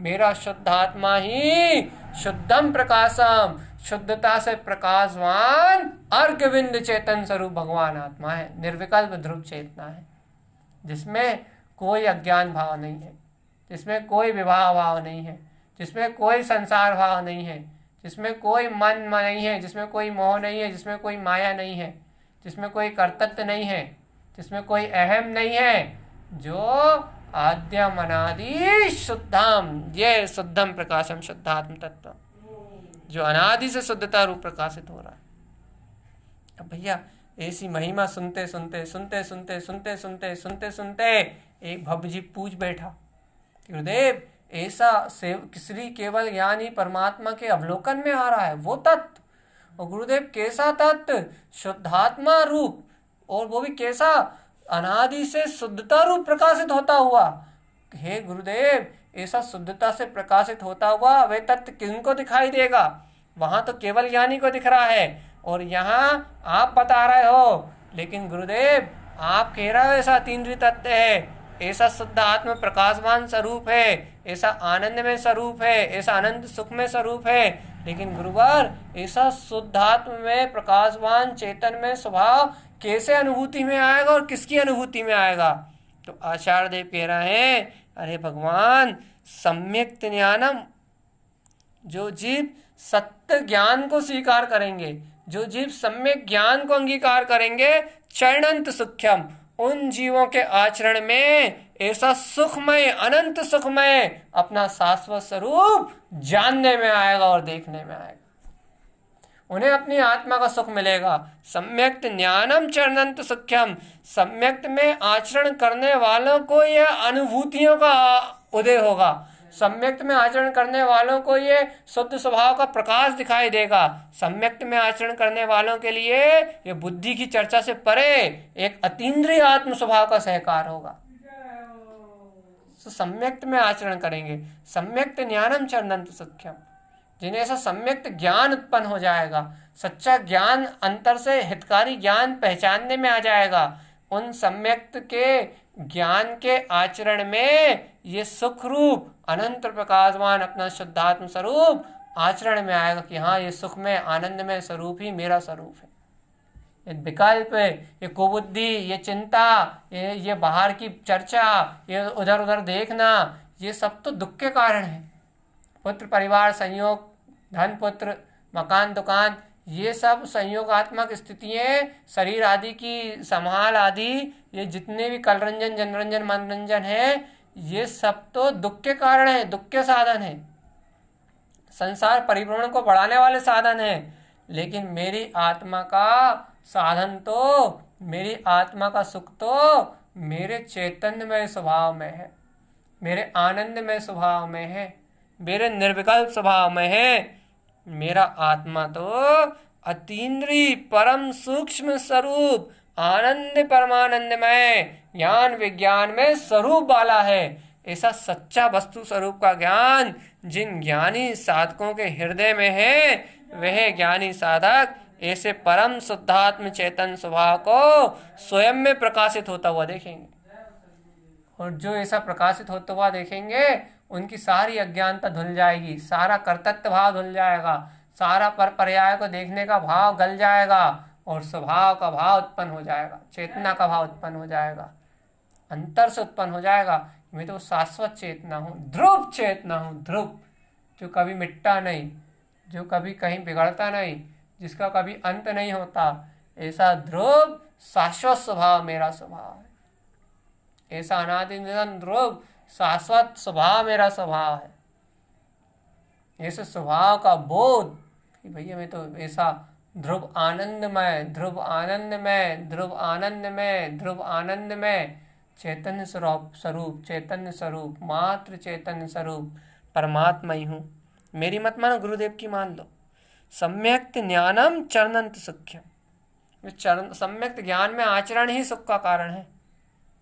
मेरा शुद्ध आत्मा ही शुद्धम प्रकाशम शुद्धता से प्रकाशवान अर्घविंद चेतन स्वरूप भगवान आत्मा है निर्विकल्प ध्रुव चेतना है जिसमें कोई अज्ञान भाव नहीं है जिसमें कोई विवाह भाव नहीं है जिसमें कोई संसार भाव नहीं है जिसमें कोई मन नहीं है जिसमें कोई मोह नहीं है जिसमें कोई माया नहीं है जिसमें कोई कर्तत्व नहीं है जिसमें कोई अहम नहीं है जो मनादि शुद्धम ये शुद्धम प्रकाशम शुद्धात्म तत्व जो अनादि से शुद्धता रूप प्रकाशित हो रहा है अब भैया ऐसी महिमा सुनते सुनते सुनते सुनते सुनते सुनते सुनते सुनते एक भव्य जी पूछ बैठा गुरुदेव ऐसा सेव श्री केवल यानी परमात्मा के अवलोकन में आ रहा है वो तत्व और गुरुदेव कैसा तत्व शुद्धात्मा रूप और वो भी कैसा अनादि से शुद्धता रूप प्रकाशित होता हुआ हे गुरुदेव ऐसा शुद्धता से प्रकाशित होता हुआ वह तत्व किनको दिखाई देगा वहां तो केवल ज्ञानी को दिख रहा है और यहाँ आप बता रहे हो लेकिन गुरुदेव आप कह रहे हो ऐसा तीन्द्रिय तत्व है ऐसा शुद्ध आत्म प्रकाशवान स्वरूप है ऐसा आनंद में स्वरूप है ऐसा आनंद सुख में स्वरूप है लेकिन गुरुवार ऐसा शुद्धात्म में प्रकाशवान चेतन में स्वभाव कैसे अनुभूति में आएगा और किसकी अनुभूति में आएगा तो आचार्य देव कह रहे हैं अरे भगवान सम्यक ज्ञानम जो जीव सत्य ज्ञान को स्वीकार करेंगे जो जीव सम्यक ज्ञान को अंगीकार करेंगे चरणंत सुख्यम उन जीवों के आचरण में ऐसा सुखमय अनंत सुखमय अपना शाश्वत स्वरूप जानने में आएगा और देखने में आएगा उन्हें अपनी आत्मा का सुख मिलेगा सम्यक्त ज्ञानम चरणंत सुख्यम सम्यक्त में आचरण करने वालों को यह अनुभूतियों का उदय होगा सम्यक्त में आचरण करने वालों को ये शुद्ध स्वभाव का प्रकाश दिखाई देगा सम्यक्त में आचरण करने वालों के लिए ये बुद्धि की चर्चा से परे एक अतीन्द्रिय आत्म स्वभाव का सहकार होगा तो सम्यक्त में आचरण करेंगे सम्यक्त ज्ञानम चरणंत सुख्यम जिन्हें ऐसा सम्यक्त ज्ञान उत्पन्न हो जाएगा सच्चा ज्ञान अंतर से हितकारी ज्ञान पहचानने में आ जाएगा उन सम्यक्त के ज्ञान के आचरण में ये सुख रूप अनंत प्रकाशवान अपना शुद्धात्म स्वरूप आचरण में आएगा कि हाँ ये सुख में आनंद में स्वरूप ही मेरा स्वरूप है ये विकल्प ये कुबुद्धि ये चिंता ये ये बाहर की चर्चा ये उधर उधर देखना ये सब तो दुख के कारण है पुत्र परिवार संयोग धन पुत्र मकान दुकान ये सब संयोगात्मक स्थितियाँ शरीर आदि की संभाल आदि ये जितने भी कलरंजन जनरंजन मनोरंजन है ये सब तो दुख के कारण है दुख के साधन है संसार परिभ्रमण को बढ़ाने वाले साधन है लेकिन मेरी आत्मा का साधन तो मेरी आत्मा का सुख तो मेरे चैतन्यमय स्वभाव में है मेरे आनंदमय स्वभाव में है मेरे निर्विकल्प स्वभाव में है मेरा आत्मा तो अतीन्द्रीय परम सूक्ष्म स्वरूप आनंद परमानंदमय ज्ञान विज्ञान में स्वरूप वाला है ऐसा सच्चा वस्तु स्वरूप का ज्ञान जिन ज्ञानी साधकों के हृदय में है वह ज्ञानी साधक ऐसे परम शुद्धात्म चेतन स्वभाव को स्वयं में प्रकाशित होता हुआ देखेंगे और जो ऐसा प्रकाशित होता हुआ देखेंगे उनकी सारी अज्ञानता धुल जाएगी सारा कर्तत्व भाव धुल जाएगा सारा पर पर्याय को देखने का भाव गल जाएगा और स्वभाव का भाव उत्पन्न हो जाएगा चेतना का भाव उत्पन्न हो जाएगा अंतर से उत्पन्न हो जाएगा मैं तो शाश्वत चेतना हूँ ध्रुव चेतना हूँ ध्रुव जो कभी मिटता नहीं जो कभी कहीं बिगड़ता नहीं जिसका कभी अंत नहीं होता ऐसा ध्रुव शाश्वत स्वभाव मेरा स्वभाव है ऐसा अनादि ध्रुव शाश्वत स्वभाव मेरा स्वभाव है इस स्वभाव का बोध कि भैया मैं तो ऐसा ध्रुव आनंद में ध्रुव आनंद में ध्रुव आनंद में ध्रुव आनंद में चैतन्य स्वरूप स्वरूप चैतन्य स्वरूप मात्र चैतन्य स्वरूप परमात्मा ही हूँ मेरी मत मानो गुरुदेव की मान लो सम्यक्त ज्ञानम चरणंत सुख्यम चरण सम्यक्त ज्ञान में आचरण ही सुख का कारण है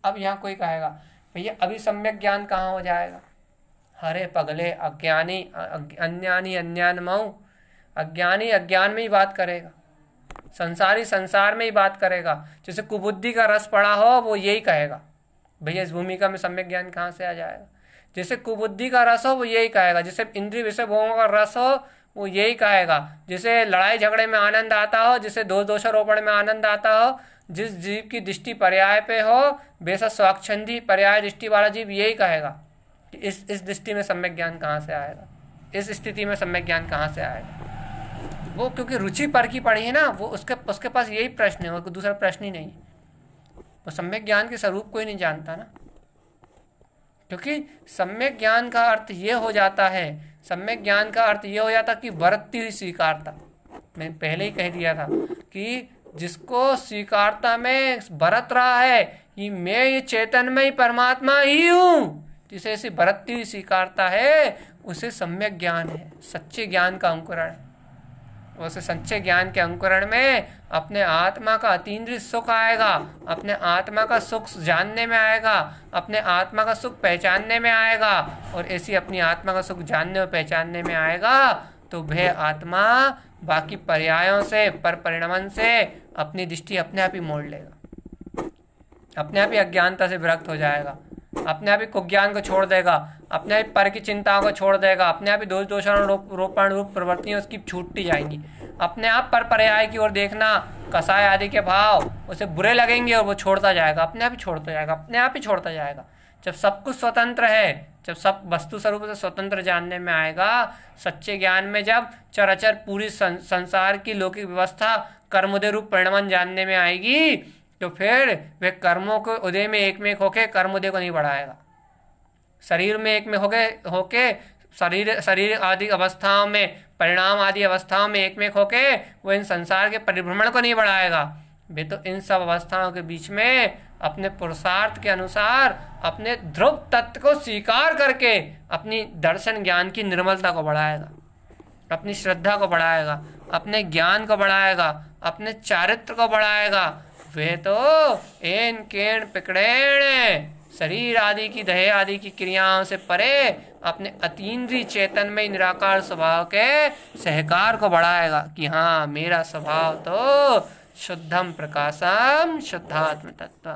अब यहाँ कोई कहेगा भैया अभी सम्यक ज्ञान कहाँ हो जाएगा हरे पगले अज्ञानी अन्यानी अन्यान मऊ अज्ञानी अज्ञान में ही बात करेगा संसारी संसार में ही बात करेगा जैसे कुबुद्धि का रस पड़ा हो वो यही कहेगा भैया इस भूमिका में सम्यक ज्ञान कहाँ से आ जाएगा जैसे कुबुद्धि का रस हो वो यही कहेगा जैसे इंद्रिय विषय भोगों का रस हो वो यही कहेगा जिसे लड़ाई झगड़े में आनंद आता हो जिसे दोष दोषारोपण में आनंद आता हो जिस जीव की दृष्टि पर्याय पे हो बेसा स्वाक्षंदी पर्याय दृष्टि वाला जीव यही कहेगा कि इस इस दृष्टि में सम्यक ज्ञान कहाँ से आएगा इस स्थिति में सम्यक ज्ञान कहाँ से आएगा वो क्योंकि रुचि पर की पड़ी है ना वो उसके उसके पास यही प्रश्न है और दूसरा प्रश्न ही नहीं है वो सम्यक ज्ञान के स्वरूप को ही नहीं जानता ना क्योंकि सम्यक ज्ञान का अर्थ ये हो जाता है सम्यक ज्ञान का अर्थ ये हो जाता कि बरतती हुई स्वीकारता मैंने पहले ही कह दिया था कि जिसको स्वीकारता में बरत रहा है कि मैं ये चैतन्यमय परमात्मा ही हूँ जिसे ऐसी बरतती हुई स्वीकारता है उसे सम्यक ज्ञान है सच्चे ज्ञान का अंकुरण उसे सच्चे ज्ञान के अंकुरण में अपने आत्मा का अतीन्द्रिय सुख आएगा अपने आत्मा का सुख जानने में आएगा अपने आत्मा का सुख पहचानने में आएगा और ऐसी अपनी आत्मा का सुख जानने और पहचानने में आएगा तो वह आत्मा बाकी पर्यायों से पर परिणमन से अपनी दृष्टि अपने आप ही मोड़ लेगा अपने आप ही अज्ञानता से विरक्त हो जाएगा अपने आप ही कुज्ञान को छोड़ देगा अपने आप पर की चिंताओं को छोड़ देगा अपने आप ही दोष दोषण रोपण रूप प्रवृत्तियाँ उसकी छूटती जाएंगी अपने आप पर पर्याय की ओर देखना कसाय आदि के भाव उसे बुरे लगेंगे और वो छोड़ता जाएगा अपने आप ही छोड़ता जाएगा अपने आप ही छोड़ता जाएगा जब सब कुछ स्वतंत्र है जब सब वस्तु स्वरूप से स्वतंत्र जानने में आएगा सच्चे ज्ञान में जब चराचर पूरी सं, संसार की लौकिक व्यवस्था कर्मोदय रूप परिणाम जानने में आएगी तो फिर वे कर्मों को उदय में एक में होके कर्मोदय को नहीं बढ़ाएगा शरीर में एक में होके होके शरीर शरीर आदि अवस्थाओं में परिणाम आदि अवस्थाओं में एक में होके वो इन संसार के परिभ्रमण को नहीं बढ़ाएगा वे तो इन सब अवस्थाओं के बीच में अपने पुरुषार्थ के अनुसार अपने ध्रुव तत्व को स्वीकार करके अपनी दर्शन ज्ञान की निर्मलता को बढ़ाएगा अपनी श्रद्धा को बढ़ाएगा अपने ज्ञान को बढ़ाएगा अपने चारित्र को बढ़ाएगा वे तो एन केण पिकड़ेण शरीर आदि की दहे आदि की क्रियाओं से परे अपने अतीन्द्रीय चेतन में निराकार स्वभाव के सहकार को बढ़ाएगा कि हाँ मेरा स्वभाव तो शुद्धम प्रकाशम शुद्धात्म तत्व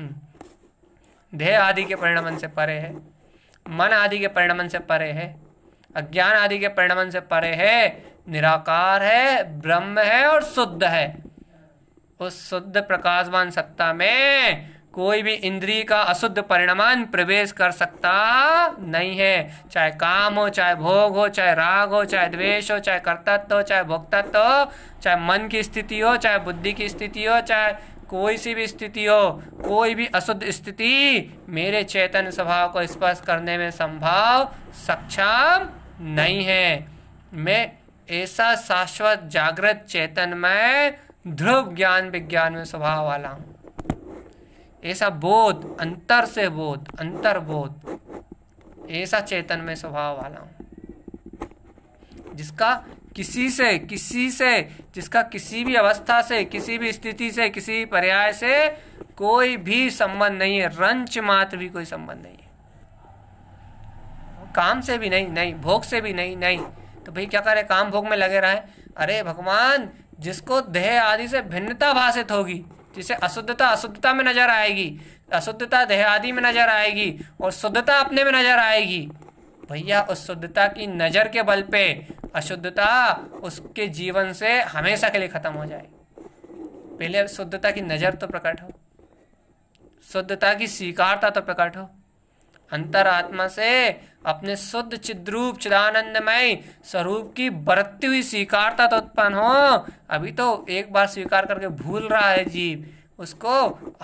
हम्म। देह आदि के परिणमन से परे है मन आदि के परिणमन से परे है अज्ञान आदि के परिणमन से परे है निराकार है ब्रह्म है और शुद्ध है उस शुद्ध प्रकाशवान सत्ता में कोई भी इंद्रिय का अशुद्ध परिणमन प्रवेश कर सकता नहीं है चाहे काम हो चाहे भोग हो चाहे राग हो चाहे द्वेष हो चाहे कर्तत्व हो चाहे भोक्तत्व हो चाहे मन की स्थिति हो चाहे बुद्धि की स्थिति हो चाहे कोई सी भी स्थिति हो कोई भी अशुद्ध स्थिति मेरे चेतन स्वभाव को स्पर्श करने में संभव सक्षम नहीं है मैं ऐसा शाश्वत जागृत चेतन में ध्रुव ज्ञान विज्ञान में स्वभाव वाला हूं ऐसा बोध अंतर से बोध अंतर बोध ऐसा चेतन में स्वभाव वाला हूं जिसका किसी से किसी से जिसका किसी भी अवस्था से किसी भी स्थिति से किसी भी पर्याय से कोई भी संबंध नहीं है रंच मात्र भी कोई संबंध नहीं है काम से भी नहीं नहीं भोग से भी नहीं नहीं तो भाई क्या करे काम भोग में लगे रहे अरे भगवान जिसको देह आदि से भिन्नता भाषित होगी जिसे अशुद्धता अशुद्धता में नजर आएगी अशुद्धता देह आदि में नजर आएगी और शुद्धता अपने में नजर आएगी भैया उस शुद्धता की नज़र के बल पे अशुद्धता उसके जीवन से हमेशा के लिए ख़त्म हो जाए पहले शुद्धता की नज़र तो प्रकट हो शुद्धता की स्वीकारता तो प्रकट हो अंतरात्मा से अपने शुद्ध चिद्रूप चिदानंदमय स्वरूप की बरतती हुई स्वीकारता तो उत्पन्न हो अभी तो एक बार स्वीकार करके भूल रहा है जीव उसको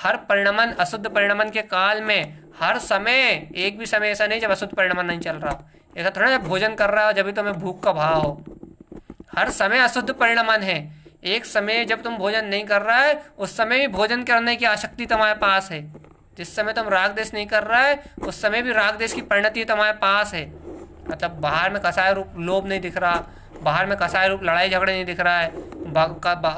हर परिणमन अशुद्ध परिणमन के काल में हर समय एक भी समय ऐसा नहीं जब अशुद्ध परिणमन नहीं चल रहा ऐसा थोड़ा जब भोजन कर रहा हो जब भी तुम्हें भूख का भाव हो हर समय अशुद्ध परिणमन है एक समय जब तुम भोजन नहीं कर रहा है उस समय भी भोजन करने की आसक्ति तुम्हारे पास है जिस समय तुम राग देश नहीं कर रहा है उस समय भी राग देश की परिणति तुम्हारे पास है मतलब बाहर में कसाय रूप लोभ नहीं दिख रहा बाहर में कसाय रूप लड़ाई झगड़े नहीं दिख रहा है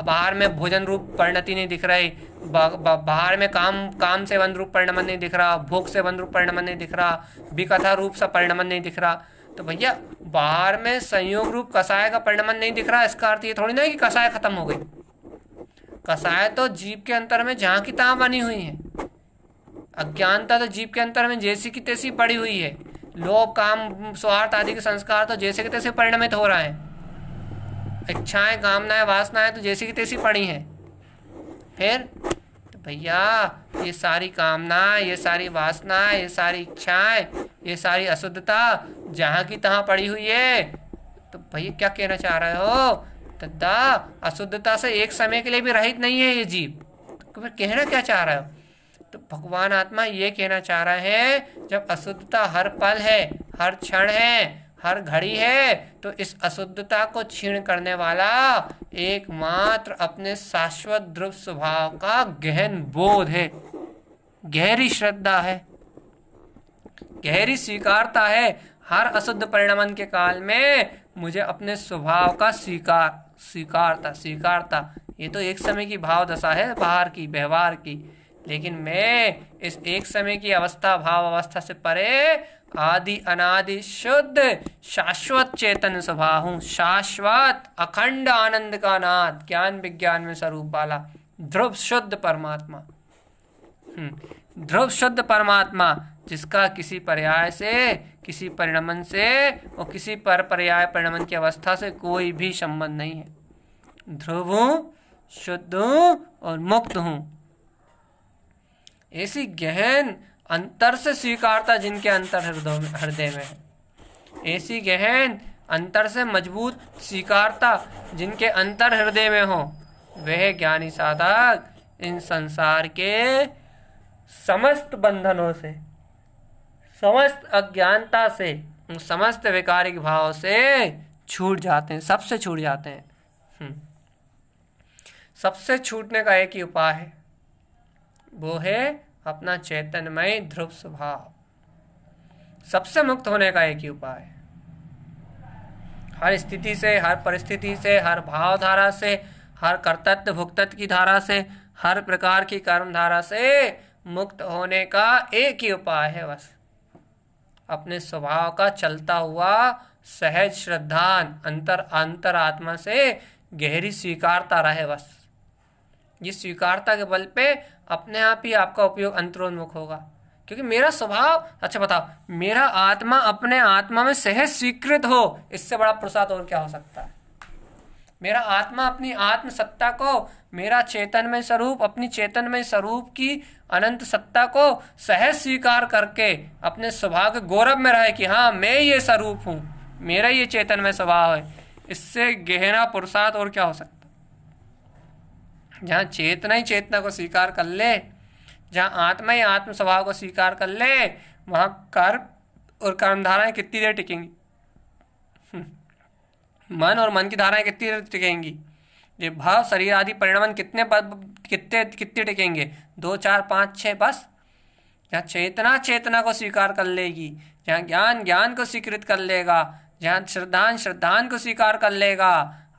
बाहर में भोजन रूप परिणति नहीं दिख रही बाहर में काम काम से वन रूप परिणमन नहीं दिख रहा भूख से वन रूप परिणमन नहीं दिख रहा विकथा रूप सा परिणमन नहीं दिख रहा तो भैया बाहर में संयोग रूप कसाय का परिणमन नहीं दिख रहा इसका अर्थ ये थोड़ी ना कि कसाय खत्म हो गई कसाय तो जीव के अंतर में जहाँ की तहाँ बनी हुई है अज्ञानता तो जीव के अंतर में जैसी की तैसी पड़ी हुई है लोभ काम स्वार्थ आदि के संस्कार तो जैसे की तैसे परिणमित हो रहा है इच्छाएं कामनाएं वासनाएं तो जैसी की तैसी पड़ी हैं फिर तो भैया ये सारी कामना ये सारी वासना ये सारी इच्छाएं ये सारी अशुद्धता जहाँ की तहाँ पड़ी हुई है तो भैया क्या कहना चाह रहे हो तद्दा अशुद्धता से एक समय के लिए भी रहित नहीं है ये जीव तो फिर कहना क्या चाह रहे हो तो भगवान आत्मा ये कहना चाह रहे हैं जब अशुद्धता हर पल है हर क्षण है हर घड़ी है तो इस अशुद्धता को छीण करने वाला एकमात्र अपने शाश्वत ध्रुव स्वभाव का गहन बोध है गहरी श्रद्धा है गहरी स्वीकारता है हर अशुद्ध परिणमन के काल में मुझे अपने स्वभाव का स्वीकार स्वीकारता स्वीकारता ये तो एक समय की भाव दशा है बाहर की व्यवहार की लेकिन मैं इस एक समय की अवस्था भाव अवस्था से परे आदि अनादि शुद्ध शाश्वत चेतन स्वभा हूँ शाश्वत अखंड आनंद का नाथ ज्ञान विज्ञान में स्वरूप वाला ध्रुव शुद्ध परमात्मा हम्म, ध्रुव शुद्ध परमात्मा जिसका किसी पर्याय से किसी परिणमन से और किसी पर पर्याय परिणमन की अवस्था से कोई भी संबंध नहीं है ध्रुव हूं शुद्ध हूँ और मुक्त हूं ऐसी गहन अंतर से स्वीकारता जिनके अंतर हृदय में हृदय में है ऐसी गहन अंतर से मजबूत स्वीकारता जिनके अंतर हृदय में हो वह ज्ञानी साधक इन संसार के समस्त बंधनों से समस्त अज्ञानता से समस्त वैकारिक भाव से छूट जाते हैं सबसे छूट जाते हैं हम्म। सबसे छूटने का एक ही उपाय है वो है अपना चैतन्यमय ध्रुव स्वभाव सबसे मुक्त होने का एक ही उपाय हर स्थिति से हर परिस्थिति से हर भावधारा से हर कर्तत्व भुक्तत्व की धारा से हर प्रकार की कर्म धारा से मुक्त होने का एक ही उपाय है बस अपने स्वभाव का चलता हुआ सहज श्रद्धान अंतर अंतर आत्मा से गहरी स्वीकारता रहे बस ये स्वीकारता के बल पे अपने आप ही आपका उपयोग अंतरोन्मुख होगा क्योंकि मेरा स्वभाव अच्छा बताओ मेरा आत्मा अपने आत्मा में सहज स्वीकृत हो इससे बड़ा प्रसाद और क्या हो सकता है मेरा आत्मा अपनी आत्म सत्ता को मेरा चेतनमय स्वरूप अपनी चेतनमय स्वरूप की अनंत सत्ता को सहज स्वीकार करके अपने स्वभाव के गौरव में रहे कि हाँ मैं ये स्वरूप हूँ मेरा ये चेतनमय स्वभाव है इससे गहरा पुरुषार्थ और क्या हो सकता जहाँ चेतना ही चेतना को स्वीकार कर ले जहाँ आत्मा ही आत्म स्वभाव को स्वीकार कर ले वहाँ कर्म और कर्म धाराएं कितनी देर टिकेंगी मन और मन की धाराएं कितनी देर टिकेंगी ये भाव शरीर आदि परिणाम कितने कितने कितने टिकेंगे दो चार पाँच छः बस जहाँ चेतना चेतना को स्वीकार कर लेगी जहाँ ज्ञान ज्ञान को स्वीकृत कर लेगा जहाँ श्रद्धान श्रद्धान को स्वीकार कर लेगा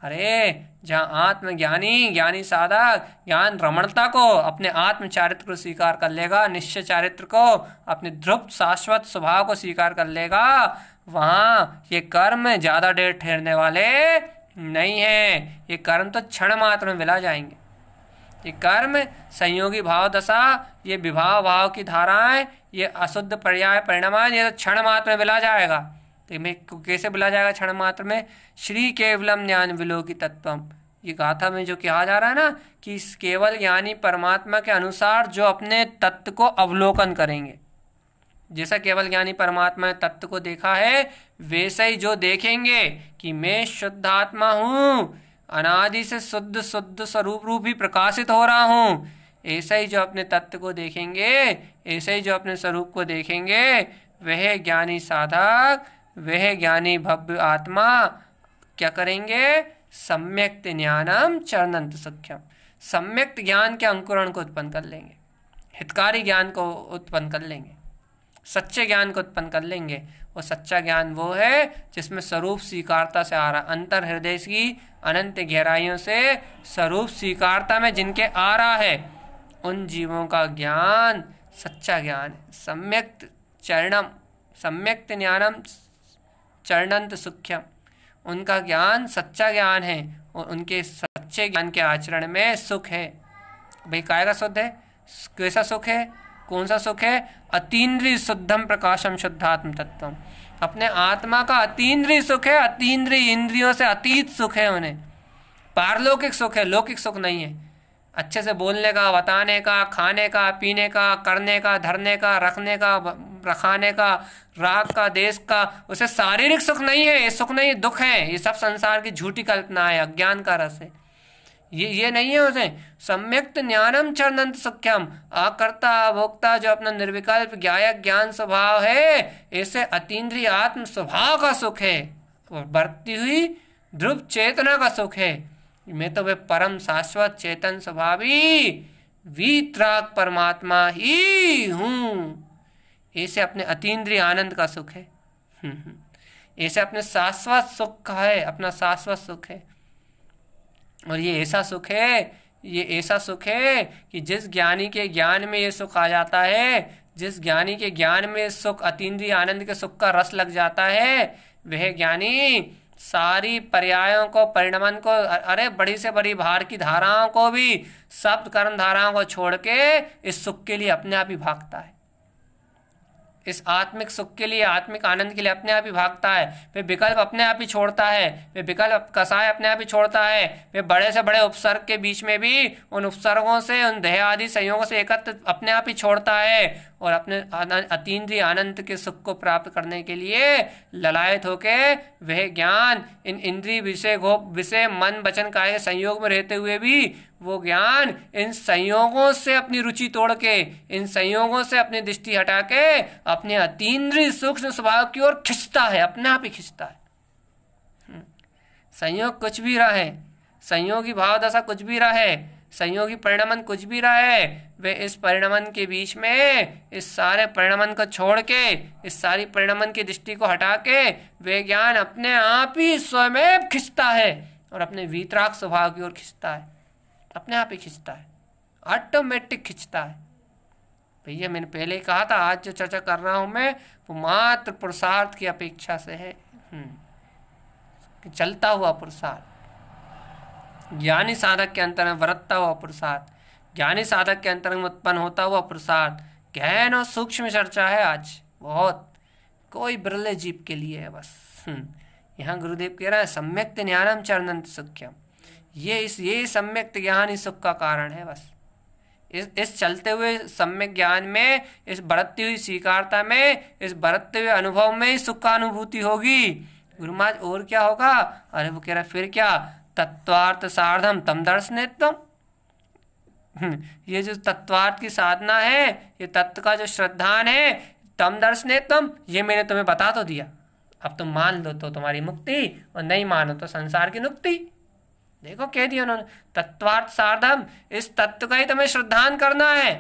अरे जहाँ आत्मज्ञानी ज्ञानी साधक ज्ञान रमणता को अपने आत्मचारित्र को स्वीकार कर लेगा निश्चय चारित्र को अपने ध्रुप शाश्वत स्वभाव को स्वीकार कर लेगा वहाँ ये कर्म ज़्यादा देर ठहरने वाले नहीं हैं ये कर्म तो क्षण मात्र में मिला जाएंगे ये कर्म संयोगी भाव दशा ये विभाव भाव की धाराएं ये अशुद्ध पर्याय परिणाम ये तो क्षण मात्र में मिला जाएगा तो मैं कैसे बोला जाएगा क्षण मात्र में श्री केवलम ज्ञान विलोकी तत्व ये गाथा में जो कहा जा रहा है ना कि इस केवल यानी परमात्मा के अनुसार जो अपने तत्व को अवलोकन करेंगे जैसा केवल ज्ञानी परमात्मा ने तत्व को देखा है वैसे ही जो देखेंगे कि मैं शुद्ध आत्मा हूँ अनादि से शुद्ध शुद्ध स्वरूप रूप ही प्रकाशित हो रहा हूँ ऐसे ही जो अपने तत्व को देखेंगे ऐसे ही जो अपने स्वरूप को देखेंगे वह ज्ञानी साधक वह ज्ञानी भव्य आत्मा क्या करेंगे सम्यक्त ज्ञानम चरणंत सख्यम सम्यक्त ज्ञान के अंकुरण को उत्पन्न कर लेंगे हितकारी ज्ञान को उत्पन्न कर लेंगे सच्चे ज्ञान को उत्पन्न कर लेंगे और सच्चा ज्ञान वो है जिसमें स्वरूप स्वीकारता से आ रहा अंतर हृदय की अनंत गहराइयों से स्वरूप स्वीकारता में जिनके आ रहा है उन जीवों का ज्ञान सच्चा ज्ञान सम्यक्त चरणम सम्यक्त ज्ञानम चरणंत सुख्यम उनका ज्ञान सच्चा ज्ञान है और उनके सच्चे ज्ञान के आचरण में सुख है भाई काय का शुद्ध है कैसा सुख है कौन सा सुख है अतीन्द्रिय शुद्धम प्रकाशम शुद्धात्म तत्व अपने आत्मा का अतीन्द्रिय सुख है अतीन्द्रिय इंद्रियों से अतीत सुख है उन्हें पारलौकिक सुख है लौकिक सुख नहीं है अच्छे से बोलने का बताने का खाने का पीने का करने का धरने का रखने का प्रखाने का राग का देश का उसे शारीरिक सुख नहीं है ये सुख नहीं दुख है ये सब संसार की झूठी कल्पना है अज्ञान का रस है ये ये नहीं है उसे सम्यक्त ज्ञानम चरणंत सुख्यम अकर्ता भोक्ता जो अपना निर्विकल्प ज्ञायक ज्ञान स्वभाव है इसे अतीन्द्रिय आत्म स्वभाव का सुख है और बढ़ती हुई ध्रुव चेतना का सुख है मैं तो वे परम शाश्वत चेतन स्वभावी वीतराग परमात्मा ही हूँ ऐसे अपने अतीन्द्रिय आनंद का सुख है हम्म, हम्म। ऐसे अपने शाश्वत सुख का है अपना शाश्वत सुख है और ये ऐसा सुख है ये ऐसा सुख है कि जिस ज्ञानी के ज्ञान में ये सुख आ जाता है जिस ज्ञानी के ज्ञान में सुख अतीन्द्रिय आनंद के सुख का रस लग जाता है वह ज्ञानी सारी पर्यायों को परिणमन को अरे बड़ी से बड़ी भार की धाराओं को भी शब्द कर्म धाराओं को छोड़ के इस सुख के लिए अपने आप ही भागता है इस आत्मिक सुख के लिए आत्मिक आनंद के लिए अपने आप ही भागता है वे विकल्प अपने आप ही छोड़ता है वे विकल्प कसाय अपने आप ही छोड़ता है वे बड़े से बड़े उपसर्ग के बीच में भी उन उपसर्गों से उन देह आदि संयोगों से एकत्र अपने आप ही छोड़ता है और अपने अतीन्द्रिय आनंद के सुख को प्राप्त करने के लिए ललायत होके वह ज्ञान इन इंद्रिय विषय गो विषय मन वचन काय संयोग में रहते हुए भी वो ज्ञान इन संयोगों से अपनी रुचि तोड़ के इन संयोगों से अपनी दृष्टि हटा के अपने अतीन्द्रिय सूक्ष्म स्वभाव की ओर खिंचता है अपने आप ही खिंचता है हम्म। संयोग कुछ भी रहा है संयोगी भाव दशा कुछ भी रहा है संयोगी परिणमन कुछ भी रहा है वे इस परिणमन के बीच में इस सारे परिणमन को छोड़ के इस सारी परिणमन की दृष्टि को हटा के वे ज्ञान अपने आप ही स्वयं खिंचता है और अपने वीतराग स्वभाव की ओर खिंचता है अपने आप ही खिंचता है ऑटोमेटिक खिंचता है भैया मैंने पहले ही कहा था आज जो चर्चा कर रहा हूँ मैं वो मात्र पुरुषार्थ की अपेक्षा से है हम्म। चलता हुआ पुरुषार्थ ज्ञानी साधक के अंतर में वरतता हुआ प्रसाद ज्ञानी साधक के अंतरंग उत्पन्न होता हुआ प्रसाद गहन और सूक्ष्म चर्चा है आज बहुत कोई बिरले जीव के लिए है बस हम्म। यहाँ गुरुदेव कह रहा है सम्यक्त ज्ञानम चरणंत सुख्यम ये इस ये सम्यक्त ज्ञान ही सुख का कारण है बस इस इस चलते हुए सम्यक ज्ञान में इस बढ़ती हुई स्वीकारता में इस बढ़ते हुए अनुभव में ही सुख का अनुभूति होगी गुरु महाराज और क्या होगा अरे वो कह रहा फिर क्या तत्वार्थ सार्धम तम दर्शनित्वम हम्म, ये जो तत्वार्थ की साधना है ये तत्व का जो श्रद्धान है तम दर्शन ये मैंने तुम्हें बता तो दिया अब तुम मान लो तो तुम्हारी मुक्ति और नहीं मानो तो संसार की मुक्ति देखो कह दिया उन्होंने तत्वार्थ सार्धम इस तत्व का ही तुम्हें श्रद्धान करना है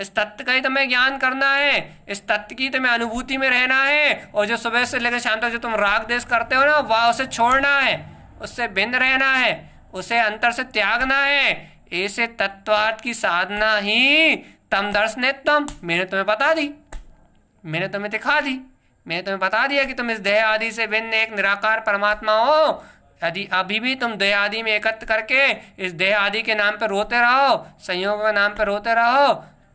इस तत्व का ही तुम्हें ज्ञान करना है इस तत्व की तुम्हें अनुभूति में रहना है और जो सुबह से लेकर शाम तक जो तुम राग देश करते हो ना वह उसे छोड़ना है उससे भिन्न रहना है उसे अंतर से त्यागना है ऐसे तत्वार्थ की साधना ही तम दर्श ने तम मैंने तुम्हें बता दी मैंने तुम्हें दिखा दी मैंने तुम्हें बता दिया कि तुम इस देह आदि से भिन्न एक निराकार परमात्मा हो यदि अभी भी तुम देह आदि में एकत्र करके इस देह आदि के नाम पर रोते रहो संयोग के नाम पर रोते रहो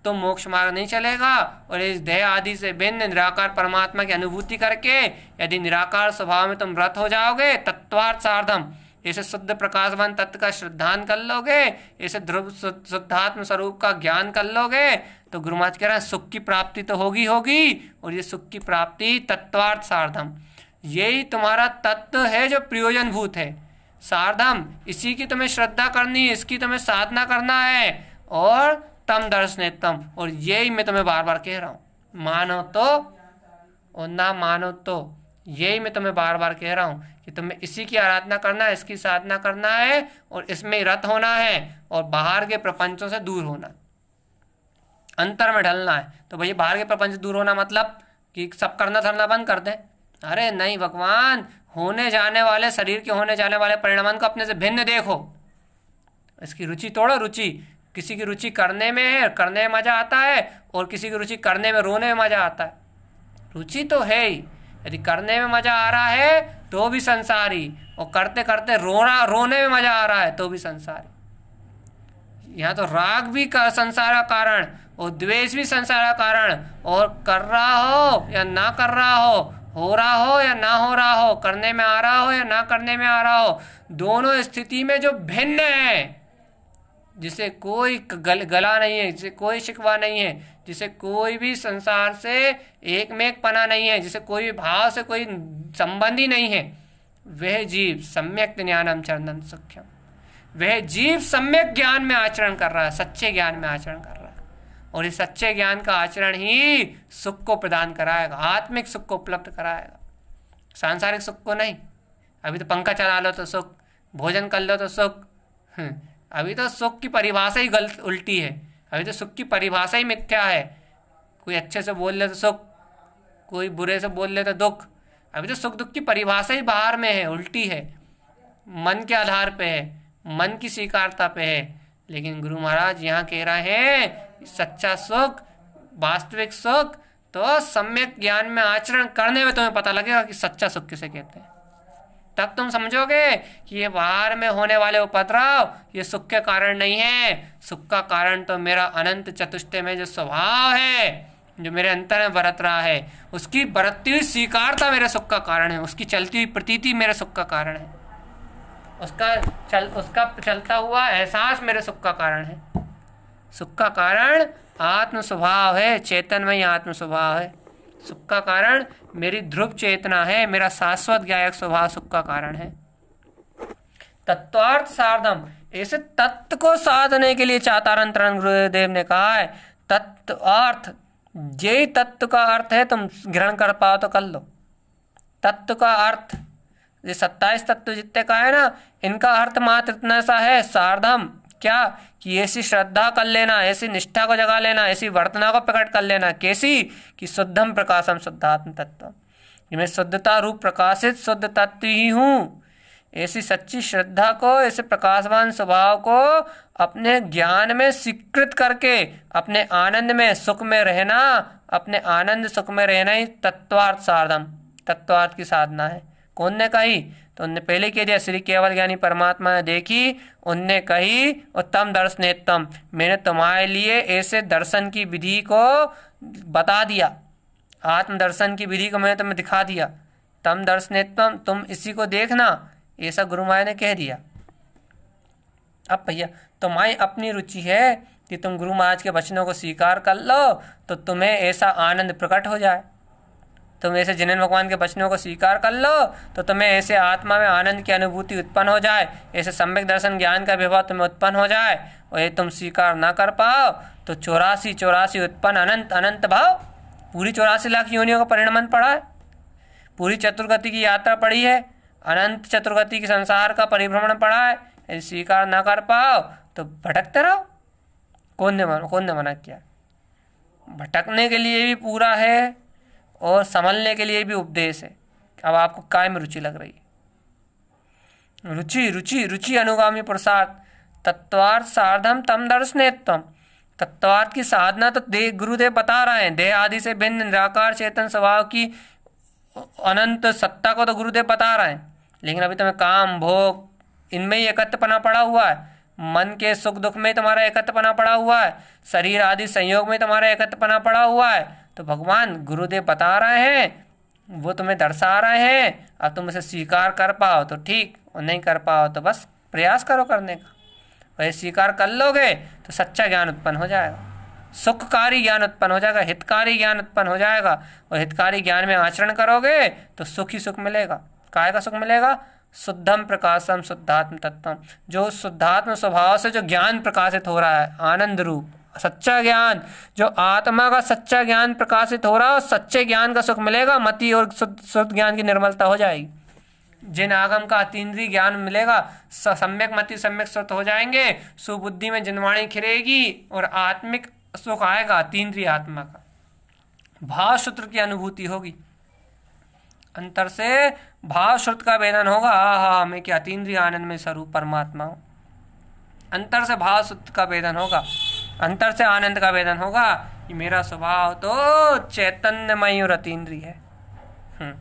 तो मोक्ष मार्ग नहीं चलेगा और इस देह आदि से भिन्न निराकार परमात्मा की अनुभूति करके यदि निराकार स्वभाव में तुम व्रत हो जाओगे तत्वार्थ सार्धम इसे शुद्ध प्रकाशवान तत्व का श्रद्धान कर लोगे इसे ध्रुव शुद्धात्म स्वरूप का ज्ञान कर लोगे तो गुरु महाराज कह रहे हैं सुख की प्राप्ति तो होगी होगी और ये सुख की प्राप्ति तत्वार्थ सार्धम यही तुम्हारा तत्व है जो प्रयोजन भूत है सारधम इसी की तुम्हें श्रद्धा करनी है इसकी तुम्हें साधना करना है और तम दर्शने तम और यही मैं तुम्हें बार बार कह रहा हूँ मानो तो और ना मानो तो यही मैं तुम्हें बार बार कह रहा हूँ कि तुम्हें इसी की आराधना करना है इसकी साधना करना है और इसमें रत होना है और बाहर के प्रपंचों से दूर होना अंतर में ढलना है तो भैया बाहर के प्रपंच से दूर होना मतलब कि सब करना धरना बंद कर दें अरे नहीं भगवान होने जाने वाले शरीर के होने जाने वाले परिणाम को अपने से भिन्न देखो इसकी रुचि तोड़ो रुचि किसी की रुचि करने में है करने में मज़ा आता है और किसी की रुचि करने में रोने में मज़ा आता है रुचि तो है ही यदि करने में मज़ा आ रहा है तो भी संसारी और करते करते रोना रोने में मज़ा आ रहा है तो भी संसारी यहाँ तो राग भी का संसार का कारण और द्वेष भी संसार का कारण और कर रहा हो या ना कर रहा हो हो रहा हो या ना हो रहा हो करने में आ रहा हो या ना करने में आ रहा हो दोनों स्थिति में जो भिन्न है जिसे कोई गल, गला नहीं है जिसे कोई शिकवा नहीं है जिसे कोई भी संसार से एक में एक पना नहीं है जिसे कोई भी भाव से कोई संबंध ही नहीं है वह जीव सम्यक ज्ञानम चरणम सुख्यम वह जीव सम्यक ज्ञान में आचरण कर रहा है सच्चे ज्ञान में आचरण कर रहा है और इस सच्चे ज्ञान का आचरण ही सुख को प्रदान कराएगा आत्मिक सुख को उपलब्ध कराएगा सांसारिक सुख को नहीं अभी तो पंखा चला लो तो सुख भोजन कर लो तो सुख हम्म, अभी तो सुख की परिभाषा ही गलत उल्टी है अभी तो सुख की परिभाषा ही मिथ्या है कोई अच्छे से बोल ले तो सुख कोई बुरे से बोल ले तो दुख अभी तो सुख दुख की परिभाषा ही बाहर में है उल्टी है मन के आधार पे है मन की स्वीकारता पे है लेकिन गुरु महाराज यहाँ कह रहे हैं सच्चा सुख वास्तविक सुख तो सम्यक ज्ञान में आचरण करने में तुम्हें पता लगेगा कि सच्चा सुख किसे कहते हैं तब तुम समझोगे कि ये बाहर में होने वाले उपद्रव ये सुख के कारण नहीं है सुख का कारण तो मेरा अनंत चतुष्टय में जो स्वभाव है जो मेरे अंतर में बरत रहा है उसकी बरतती हुई स्वीकारता मेरे सुख का कारण है उसकी चलती हुई प्रतीति मेरे सुख का कारण है उसका चल उसका चलता हुआ एहसास मेरे सुख का कारण है सुख का कारण आत्म स्वभाव है चेतन में ही आत्म स्वभाव है सुख का कारण मेरी ध्रुव चेतना है मेरा शाश्वत गायक स्वभाव सुख का कारण है तत्वार्थ साधम इस तत्व को साधने के लिए चातारण तरण गुरुदेव ने कहा है तत्वार्थ जे तत्व का अर्थ है तुम ग्रहण कर पाओ तो कर लो तत्व का अर्थ ये सत्ताईस तत्व जितने का है ना इनका अर्थ मात्र इतना सा है सारधम क्या कि ऐसी श्रद्धा कर लेना ऐसी निष्ठा को जगा लेना ऐसी वर्तना को प्रकट कर लेना कैसी कि शुद्धम प्रकाशम शुद्धात्म तत्व कि मैं शुद्धता रूप प्रकाशित शुद्ध तत्व ही हूँ ऐसी सच्ची श्रद्धा को ऐसे प्रकाशवान स्वभाव को अपने ज्ञान में स्वीकृत करके अपने आनंद में सुख में रहना अपने आनंद सुख में रहना ही तत्वार्थ साधम तत्वार्थ की साधना है कौन ने कही तो उनने पहले कह दिया श्री केवल ज्ञानी परमात्मा ने देखी उनने कही उत्तम दर्शन उत्तम मैंने तुम्हारे लिए ऐसे दर्शन की विधि को बता दिया आत्मदर्शन की विधि को मैंने तुम्हें दिखा दिया तम दर्शनेत्तम तुम इसी को देखना ऐसा गुरु माया ने कह दिया अब भैया तुम्हारी अपनी रुचि है कि तुम गुरु महाराज के वचनों को स्वीकार कर लो तो तुम्हें ऐसा आनंद प्रकट हो जाए तुम ऐसे जिनन भगवान के वचनों को स्वीकार कर लो तो तुम्हें ऐसे आत्मा में आनंद की अनुभूति उत्पन्न हो जाए ऐसे सम्यक दर्शन ज्ञान का विभाव तुम्हें उत्पन्न हो जाए और ये तुम स्वीकार ना कर पाओ तो चौरासी चौरासी उत्पन्न अनंत अनंत भाव पूरी चौरासी लाख योनियों का परिणमन पड़ा है पूरी चतुर्गति की यात्रा पड़ी है अनंत चतुर्गति के संसार का परिभ्रमण पड़ा है यदि स्वीकार ना कर पाओ तो भटकते रहो कौन ने मना कौन ने मना किया भटकने के लिए भी पूरा है और संभलने के लिए भी उपदेश है अब आपको काय में रुचि लग रही है रुचि रुचि रुचि अनुगामी प्रसाद तत्वार्थ साधम तम दर्शने तम तत्वार्थ की साधना तो देह गुरुदेव बता रहे हैं देह आदि से भिन्न निराकार चेतन स्वभाव की अनंत सत्ता को तो गुरुदेव बता रहे हैं लेकिन अभी तुम्हें तो काम भोग इनमें ही एकत्रपना पड़ा हुआ है मन के सुख दुख में तुम्हारा एकत्रपना पड़ा हुआ है शरीर आदि संयोग में तुम्हारा एकत्रपना पड़ा हुआ है तो भगवान गुरुदेव बता रहे हैं वो तुम्हें दर्शा रहे हैं अब तुम उसे स्वीकार कर पाओ तो ठीक और नहीं कर पाओ तो बस प्रयास करो करने का वही स्वीकार कर लोगे तो सच्चा ज्ञान उत्पन्न हो जाएगा सुखकारी ज्ञान उत्पन्न हो जाएगा हितकारी ज्ञान उत्पन्न हो जाएगा और हितकारी ज्ञान में आचरण करोगे तो सुख ही सुख मिलेगा काय का सुख मिलेगा शुद्धम प्रकाशम शुद्धात्म तत्वम जो शुद्धात्म स्वभाव से जो ज्ञान प्रकाशित हो रहा है आनंद रूप सच्चा ज्ञान जो आत्मा का सच्चा ज्ञान प्रकाशित हो रहा है और सच्चे ज्ञान का सुख मिलेगा मति और शुद्ध ज्ञान की निर्मलता हो जाएगी जिन आगम का अतीन्द्रीय ज्ञान मिलेगा सम्यक मति सम्यक श्रुत हो जाएंगे सुबुद्धि में जिनवाणी खिलेगी और आत्मिक सुख आएगा अतीन्द्रीय आत्मा का भाव सूत्र की अनुभूति होगी अंतर से भाव श्रुत का वेदन होगा हा हमें क्या अतीन्द्रिय आनंद में स्वरूप परमात्मा हूँ अंतर से भाव श्रुत का वेदन होगा अंतर से आनंद का वेदन होगा कि मेरा स्वभाव तो चैतन्यमय और अतीन्द्रिय है हम्म।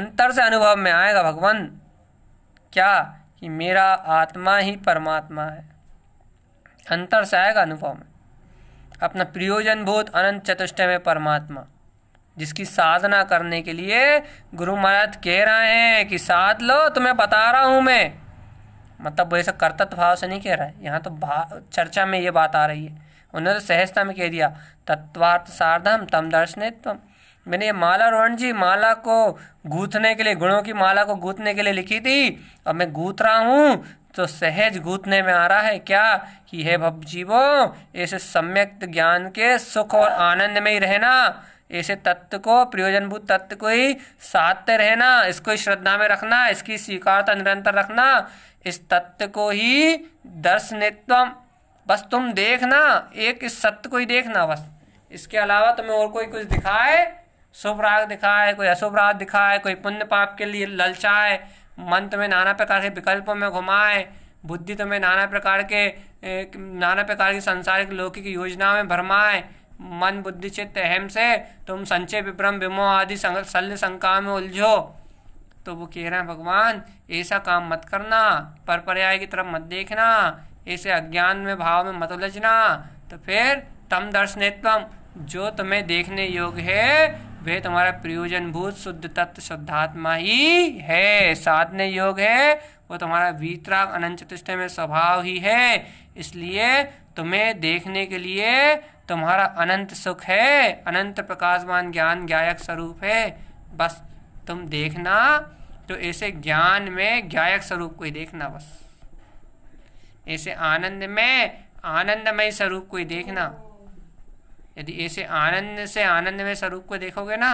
अंतर से अनुभव में आएगा भगवान क्या कि मेरा आत्मा ही परमात्मा है अंतर से आएगा अनुभव में अपना प्रियोजन भूत अनंत चतुष्टय में परमात्मा जिसकी साधना करने के लिए गुरु महाराज कह रहे हैं कि साध लो तुम्हें बता रहा हूं मैं मतलब वो ऐसा कर्तत्व भाव से नहीं कह रहा है यहाँ तो चर्चा में ये बात आ रही है उन्होंने तो सहजता में कह दिया तत्वार्थ सार्धम तम दर्शनित्व मैंने ये माला रोहन जी माला को गूथने के लिए गुणों की माला को गूथने के लिए लिखी थी अब मैं गूंथ रहा हूँ तो सहज गूथने में आ रहा है क्या कि हे भव जीवो इस सम्यक ज्ञान के सुख और आनंद में ही रहना ऐसे तत्व को प्रयोजनभूत तत्व को ही साध्य रहना इसको श्रद्धा में रखना इसकी स्वीकारता निरंतर रखना इस तत्व को ही दर्शनित्व बस तुम देखना एक इस सत्य को ही देखना बस इसके अलावा तुम्हें और कोई कुछ दिखाए शुभ राग दिखाए कोई अशुभ राग दिखाए कोई पुण्य पाप के लिए ललचाए मन तुम्हें नाना प्रकार के विकल्पों में घुमाए बुद्धि तुम्हें नाना प्रकार के नाना प्रकार की संसारिक लौकिक योजनाओं में भरमाए मन बुद्धि चित्त अहम से तुम संचय विभ्रम विमो आदि शल्य शंका में उलझो तो वो कह रहे हैं भगवान ऐसा काम मत करना पर पर्याय की तरफ मत देखना ऐसे अज्ञान में भाव में मत उलझना तो फिर तम दर्शनेत्वम जो तुम्हें देखने योग्य है वे तुम्हारा प्रयोजन भूत शुद्ध तत्व शुद्धात्मा ही है साधने योग है वो तुम्हारा वीतराग अनंत में स्वभाव ही है इसलिए तुम्हें देखने के लिए तुम्हारा अनंत सुख है अनंत प्रकाशमान ज्ञान गायक स्वरूप है बस तुम देखना तो ऐसे ज्ञान में गायक स्वरूप को ही देखना बस ऐसे आनंद में आनंदमय स्वरूप को ही देखना यदि ऐसे आनंद से आनंद में स्वरूप को देखोगे ना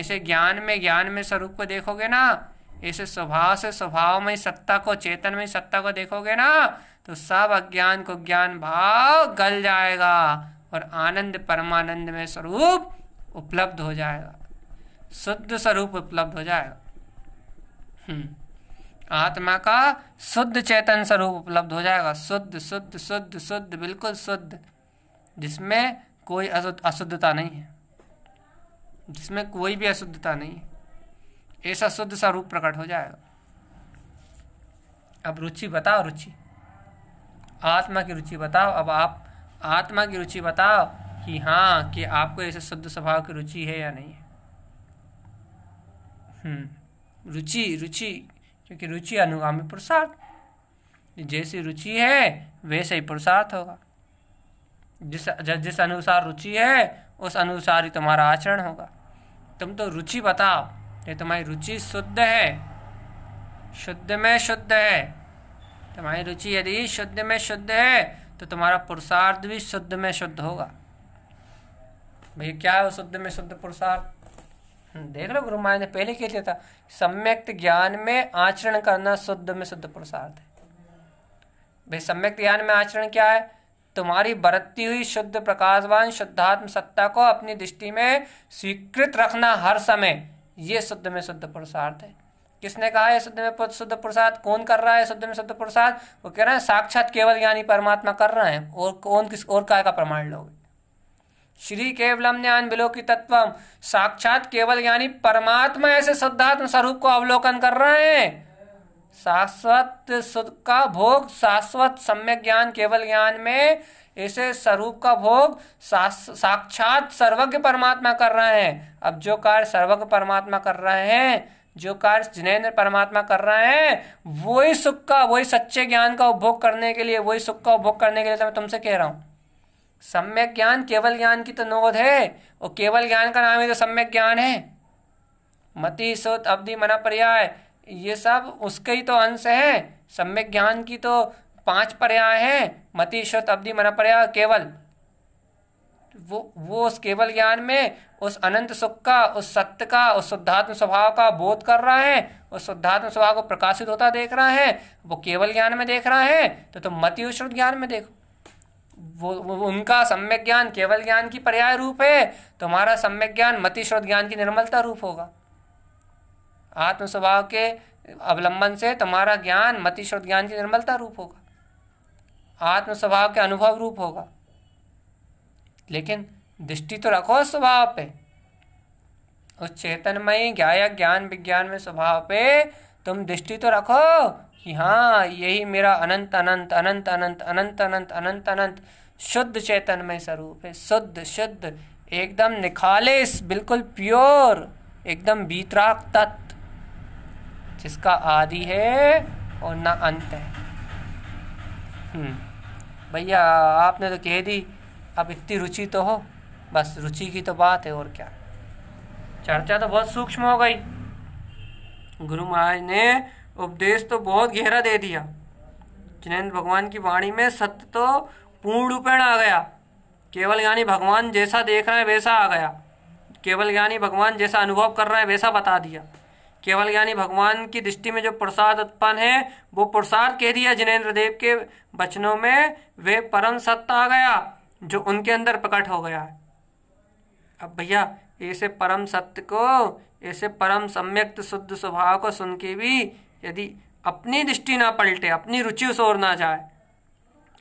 ऐसे ज्ञान में ज्ञान में स्वरूप को देखोगे ना ऐसे स्वभाव से स्वभाव में सत्ता को चेतन में सत्ता को देखोगे ना तो सब अज्ञान को ज्ञान भाव गल जाएगा और आनंद परमानंद में स्वरूप उपलब्ध हो जाएगा शुद्ध स्वरूप उपलब्ध हो जाएगा हम्म। आत्मा का शुद्ध चेतन स्वरूप उपलब्ध हो जाएगा शुद्ध शुद्ध शुद्ध शुद्ध बिल्कुल शुद्ध जिसमें कोई अशुद्धता नहीं है जिसमें कोई भी अशुद्धता नहीं है ऐसा शुद्ध स्वरूप प्रकट हो जाएगा अब रुचि बताओ रुचि आत्मा की रुचि बताओ अब आप आत्मा की रुचि बताओ कि हाँ कि आपको ऐसे शुद्ध स्वभाव की रुचि है या नहीं हम्म, रुचि रुचि क्योंकि रुचि अनुगामी पुरुषार्थ जैसी रुचि है वैसे ही पुरुषार्थ होगा जिस जिस अनुसार रुचि है उस अनुसार ही तुम्हारा आचरण होगा तुम तो रुचि बताओ ये तुम्हारी रुचि शुद्ध है शुद्ध में शुद्ध है तुम्हारी रुचि यदि शुद्ध में शुद्ध है तो तुम्हारा पुरुषार्थ भी शुद्ध में शुद्ध होगा भैया क्या है शुद्ध में शुद्ध पुरुषार्थ देख लो गुरु महाराज ने पहले कह दिया था सम्यक ज्ञान में आचरण करना शुद्ध में शुद्ध पुरुषार्थ है भाई सम्यक ज्ञान में आचरण क्या है तुम्हारी बरतती हुई शुद्ध प्रकाशवान शुद्धात्म सत्ता को अपनी दृष्टि में स्वीकृत रखना हर समय यह शुद्ध में शुद्ध पुरुषार्थ है किसने कहा है शुद्ध में शुद्ध प्रसाद कौन कर रहा है शुद्ध में शुद्ध प्रसाद वो कह रहे हैं साक्षात केवल ज्ञानी परमात्मा कर रहे हैं और कौन किस और काय का प्रमाण लोगे श्री केवलम ज्ञान विलोकी तत्व साक्षात केवल ज्ञानी परमात्मा ऐसे शुद्धात्म स्वरूप को अवलोकन कर रहे हैं शाश्वत शुद्ध का भोग शाश्वत सम्यक ज्ञान केवल ज्ञान में ऐसे स्वरूप का भोग साक्षात सर्वज्ञ परमात्मा कर रहे हैं अब जो कार्य सर्वज्ञ परमात्मा कर रहे हैं जो कार्य जिनेन्द्र परमात्मा कर रहे हैं वही सुख का वही सच्चे ज्ञान का उपभोग करने के लिए वही सुख का उपभोग करने के लिए तो मैं तुमसे कह रहा हूँ सम्यक ज्ञान केवल ज्ञान की तो नोद है और केवल ज्ञान का नाम ही तो सम्यक ज्ञान है मति सुत अवधि मना पर्याय ये सब उसके ही तो अंश है सम्यक ज्ञान की तो पांच पर्याय है मति श्रुत अवधि मना पर्याय केवल वो वो उस केवल ज्ञान में उस अनंत सुख का उस सत्य का उस शुद्धात्म स्वभाव का बोध कर रहा है उस शुद्धात्म स्वभाव को प्रकाशित होता देख रहा है वो केवल ज्ञान में देख रहा है तो तुम मत मति श्रुत ज्ञान में देखो वो, वो उनका सम्यक ज्ञान केवल ज्ञान की पर्याय रूप है तुम्हारा सम्यक ज्ञान मति श्रोत ज्ञान की निर्मलता रूप होगा आत्म स्वभाव के अवलंबन से तुम्हारा ज्ञान मति श्रोत ज्ञान की निर्मलता रूप होगा आत्म स्वभाव के अनुभव रूप होगा लेकिन दृष्टि तो रखो स्वभाव पे उस चेतनमय गायक ज्ञान विज्ञान में स्वभाव पे तुम दृष्टि तो रखो कि हाँ यही मेरा अनंत अनंत अनंत अनंत अनंत अनंत अनंत अनंत शुद्ध चेतनमय स्वरूप है शुद्ध शुद्ध एकदम निखालिस बिल्कुल प्योर एकदम बीतराग तत्व जिसका आदि है और ना अंत है हम्म, भैया आपने तो कह दी अब इतनी रुचि तो हो बस रुचि की तो बात है और क्या चर्चा तो बहुत सूक्ष्म हो गई गुरु महाराज ने उपदेश तो बहुत गहरा दे दिया जिनेन्द्र भगवान की वाणी में सत्य तो पूर्ण रूपेण आ गया केवल ज्ञानी भगवान जैसा देख रहे हैं वैसा आ गया केवल ज्ञानी भगवान जैसा अनुभव कर रहे हैं वैसा बता दिया केवल ज्ञानी भगवान की दृष्टि में जो प्रसाद उत्पन्न है वो प्रसाद कह दिया जिनेन्द्र देव के वचनों में वे परम सत्य आ गया जो उनके अंदर प्रकट हो गया है अब भैया ऐसे परम सत्य को ऐसे परम सम्यक्त शुद्ध स्वभाव को सुन के भी यदि अपनी दृष्टि ना पलटे अपनी रुचि उस ओर ना जाए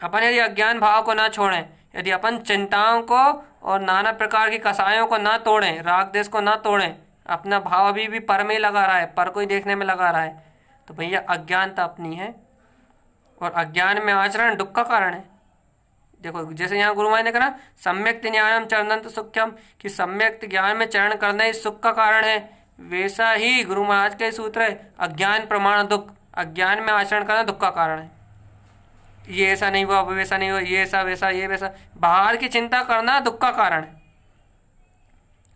अपन यदि अज्ञान भाव को ना छोड़ें यदि अपन चिंताओं को और नाना प्रकार की कसायों को ना तोड़ें राग देश को ना तोड़ें अपना भाव अभी भी पर में ही लगा रहा है पर को ही देखने में लगा रहा है तो भैया अज्ञानता अपनी है और अज्ञान में आचरण दुख का कारण है देखो जैसे यहाँ गुरु ने कहा सम्यक्त ज्ञानम चरणंत सुखम सुख्यम कि सम्यक्त ज्ञान में चरण करना ही सुख का कारण है वैसा ही गुरु महाराज का सूत्र है अज्ञान प्रमाण दुख अज्ञान में आचरण करना दुख का कारण है ये ऐसा नहीं हुआ वैसा नहीं हुआ ये ऐसा वैसा ये वैसा बाहर की चिंता करना दुख का कारण है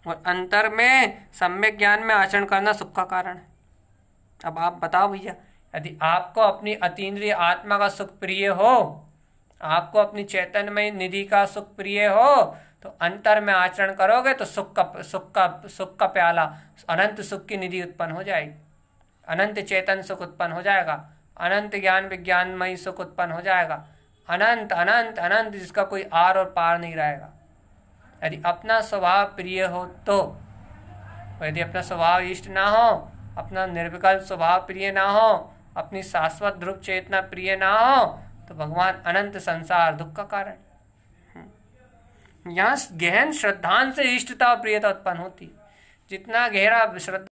और अंतर में सम्यक ज्ञान में आचरण करना सुख का कारण है अब आप बताओ भैया यदि आपको अपनी अतीन्द्रिय आत्मा का सुख प्रिय हो आपको अपनी चैतन्य निधि का सुख प्रिय हो तो अंतर में आचरण करोगे तो सुख का सुख का सुख का प्याला अनंत सुख की निधि उत्पन्न हो जाएगी अनंत चेतन सुख उत्पन्न हो जाएगा अनंत ज्ञान विज्ञानमयी सुख उत्पन्न हो जाएगा अनंत अनंत अनंत जिसका कोई आर और पार नहीं रहेगा यदि अपना स्वभाव प्रिय हो तो यदि अपना स्वभाव इष्ट ना हो अपना निर्विकल्प स्वभाव प्रिय ना हो अपनी शाश्वत ध्रुव चेतना प्रिय ना हो तो भगवान अनंत संसार दुख का कारण यहाँ गहन श्रद्धान से इष्टता और प्रियता उत्पन्न होती जितना गहरा श्रद्धा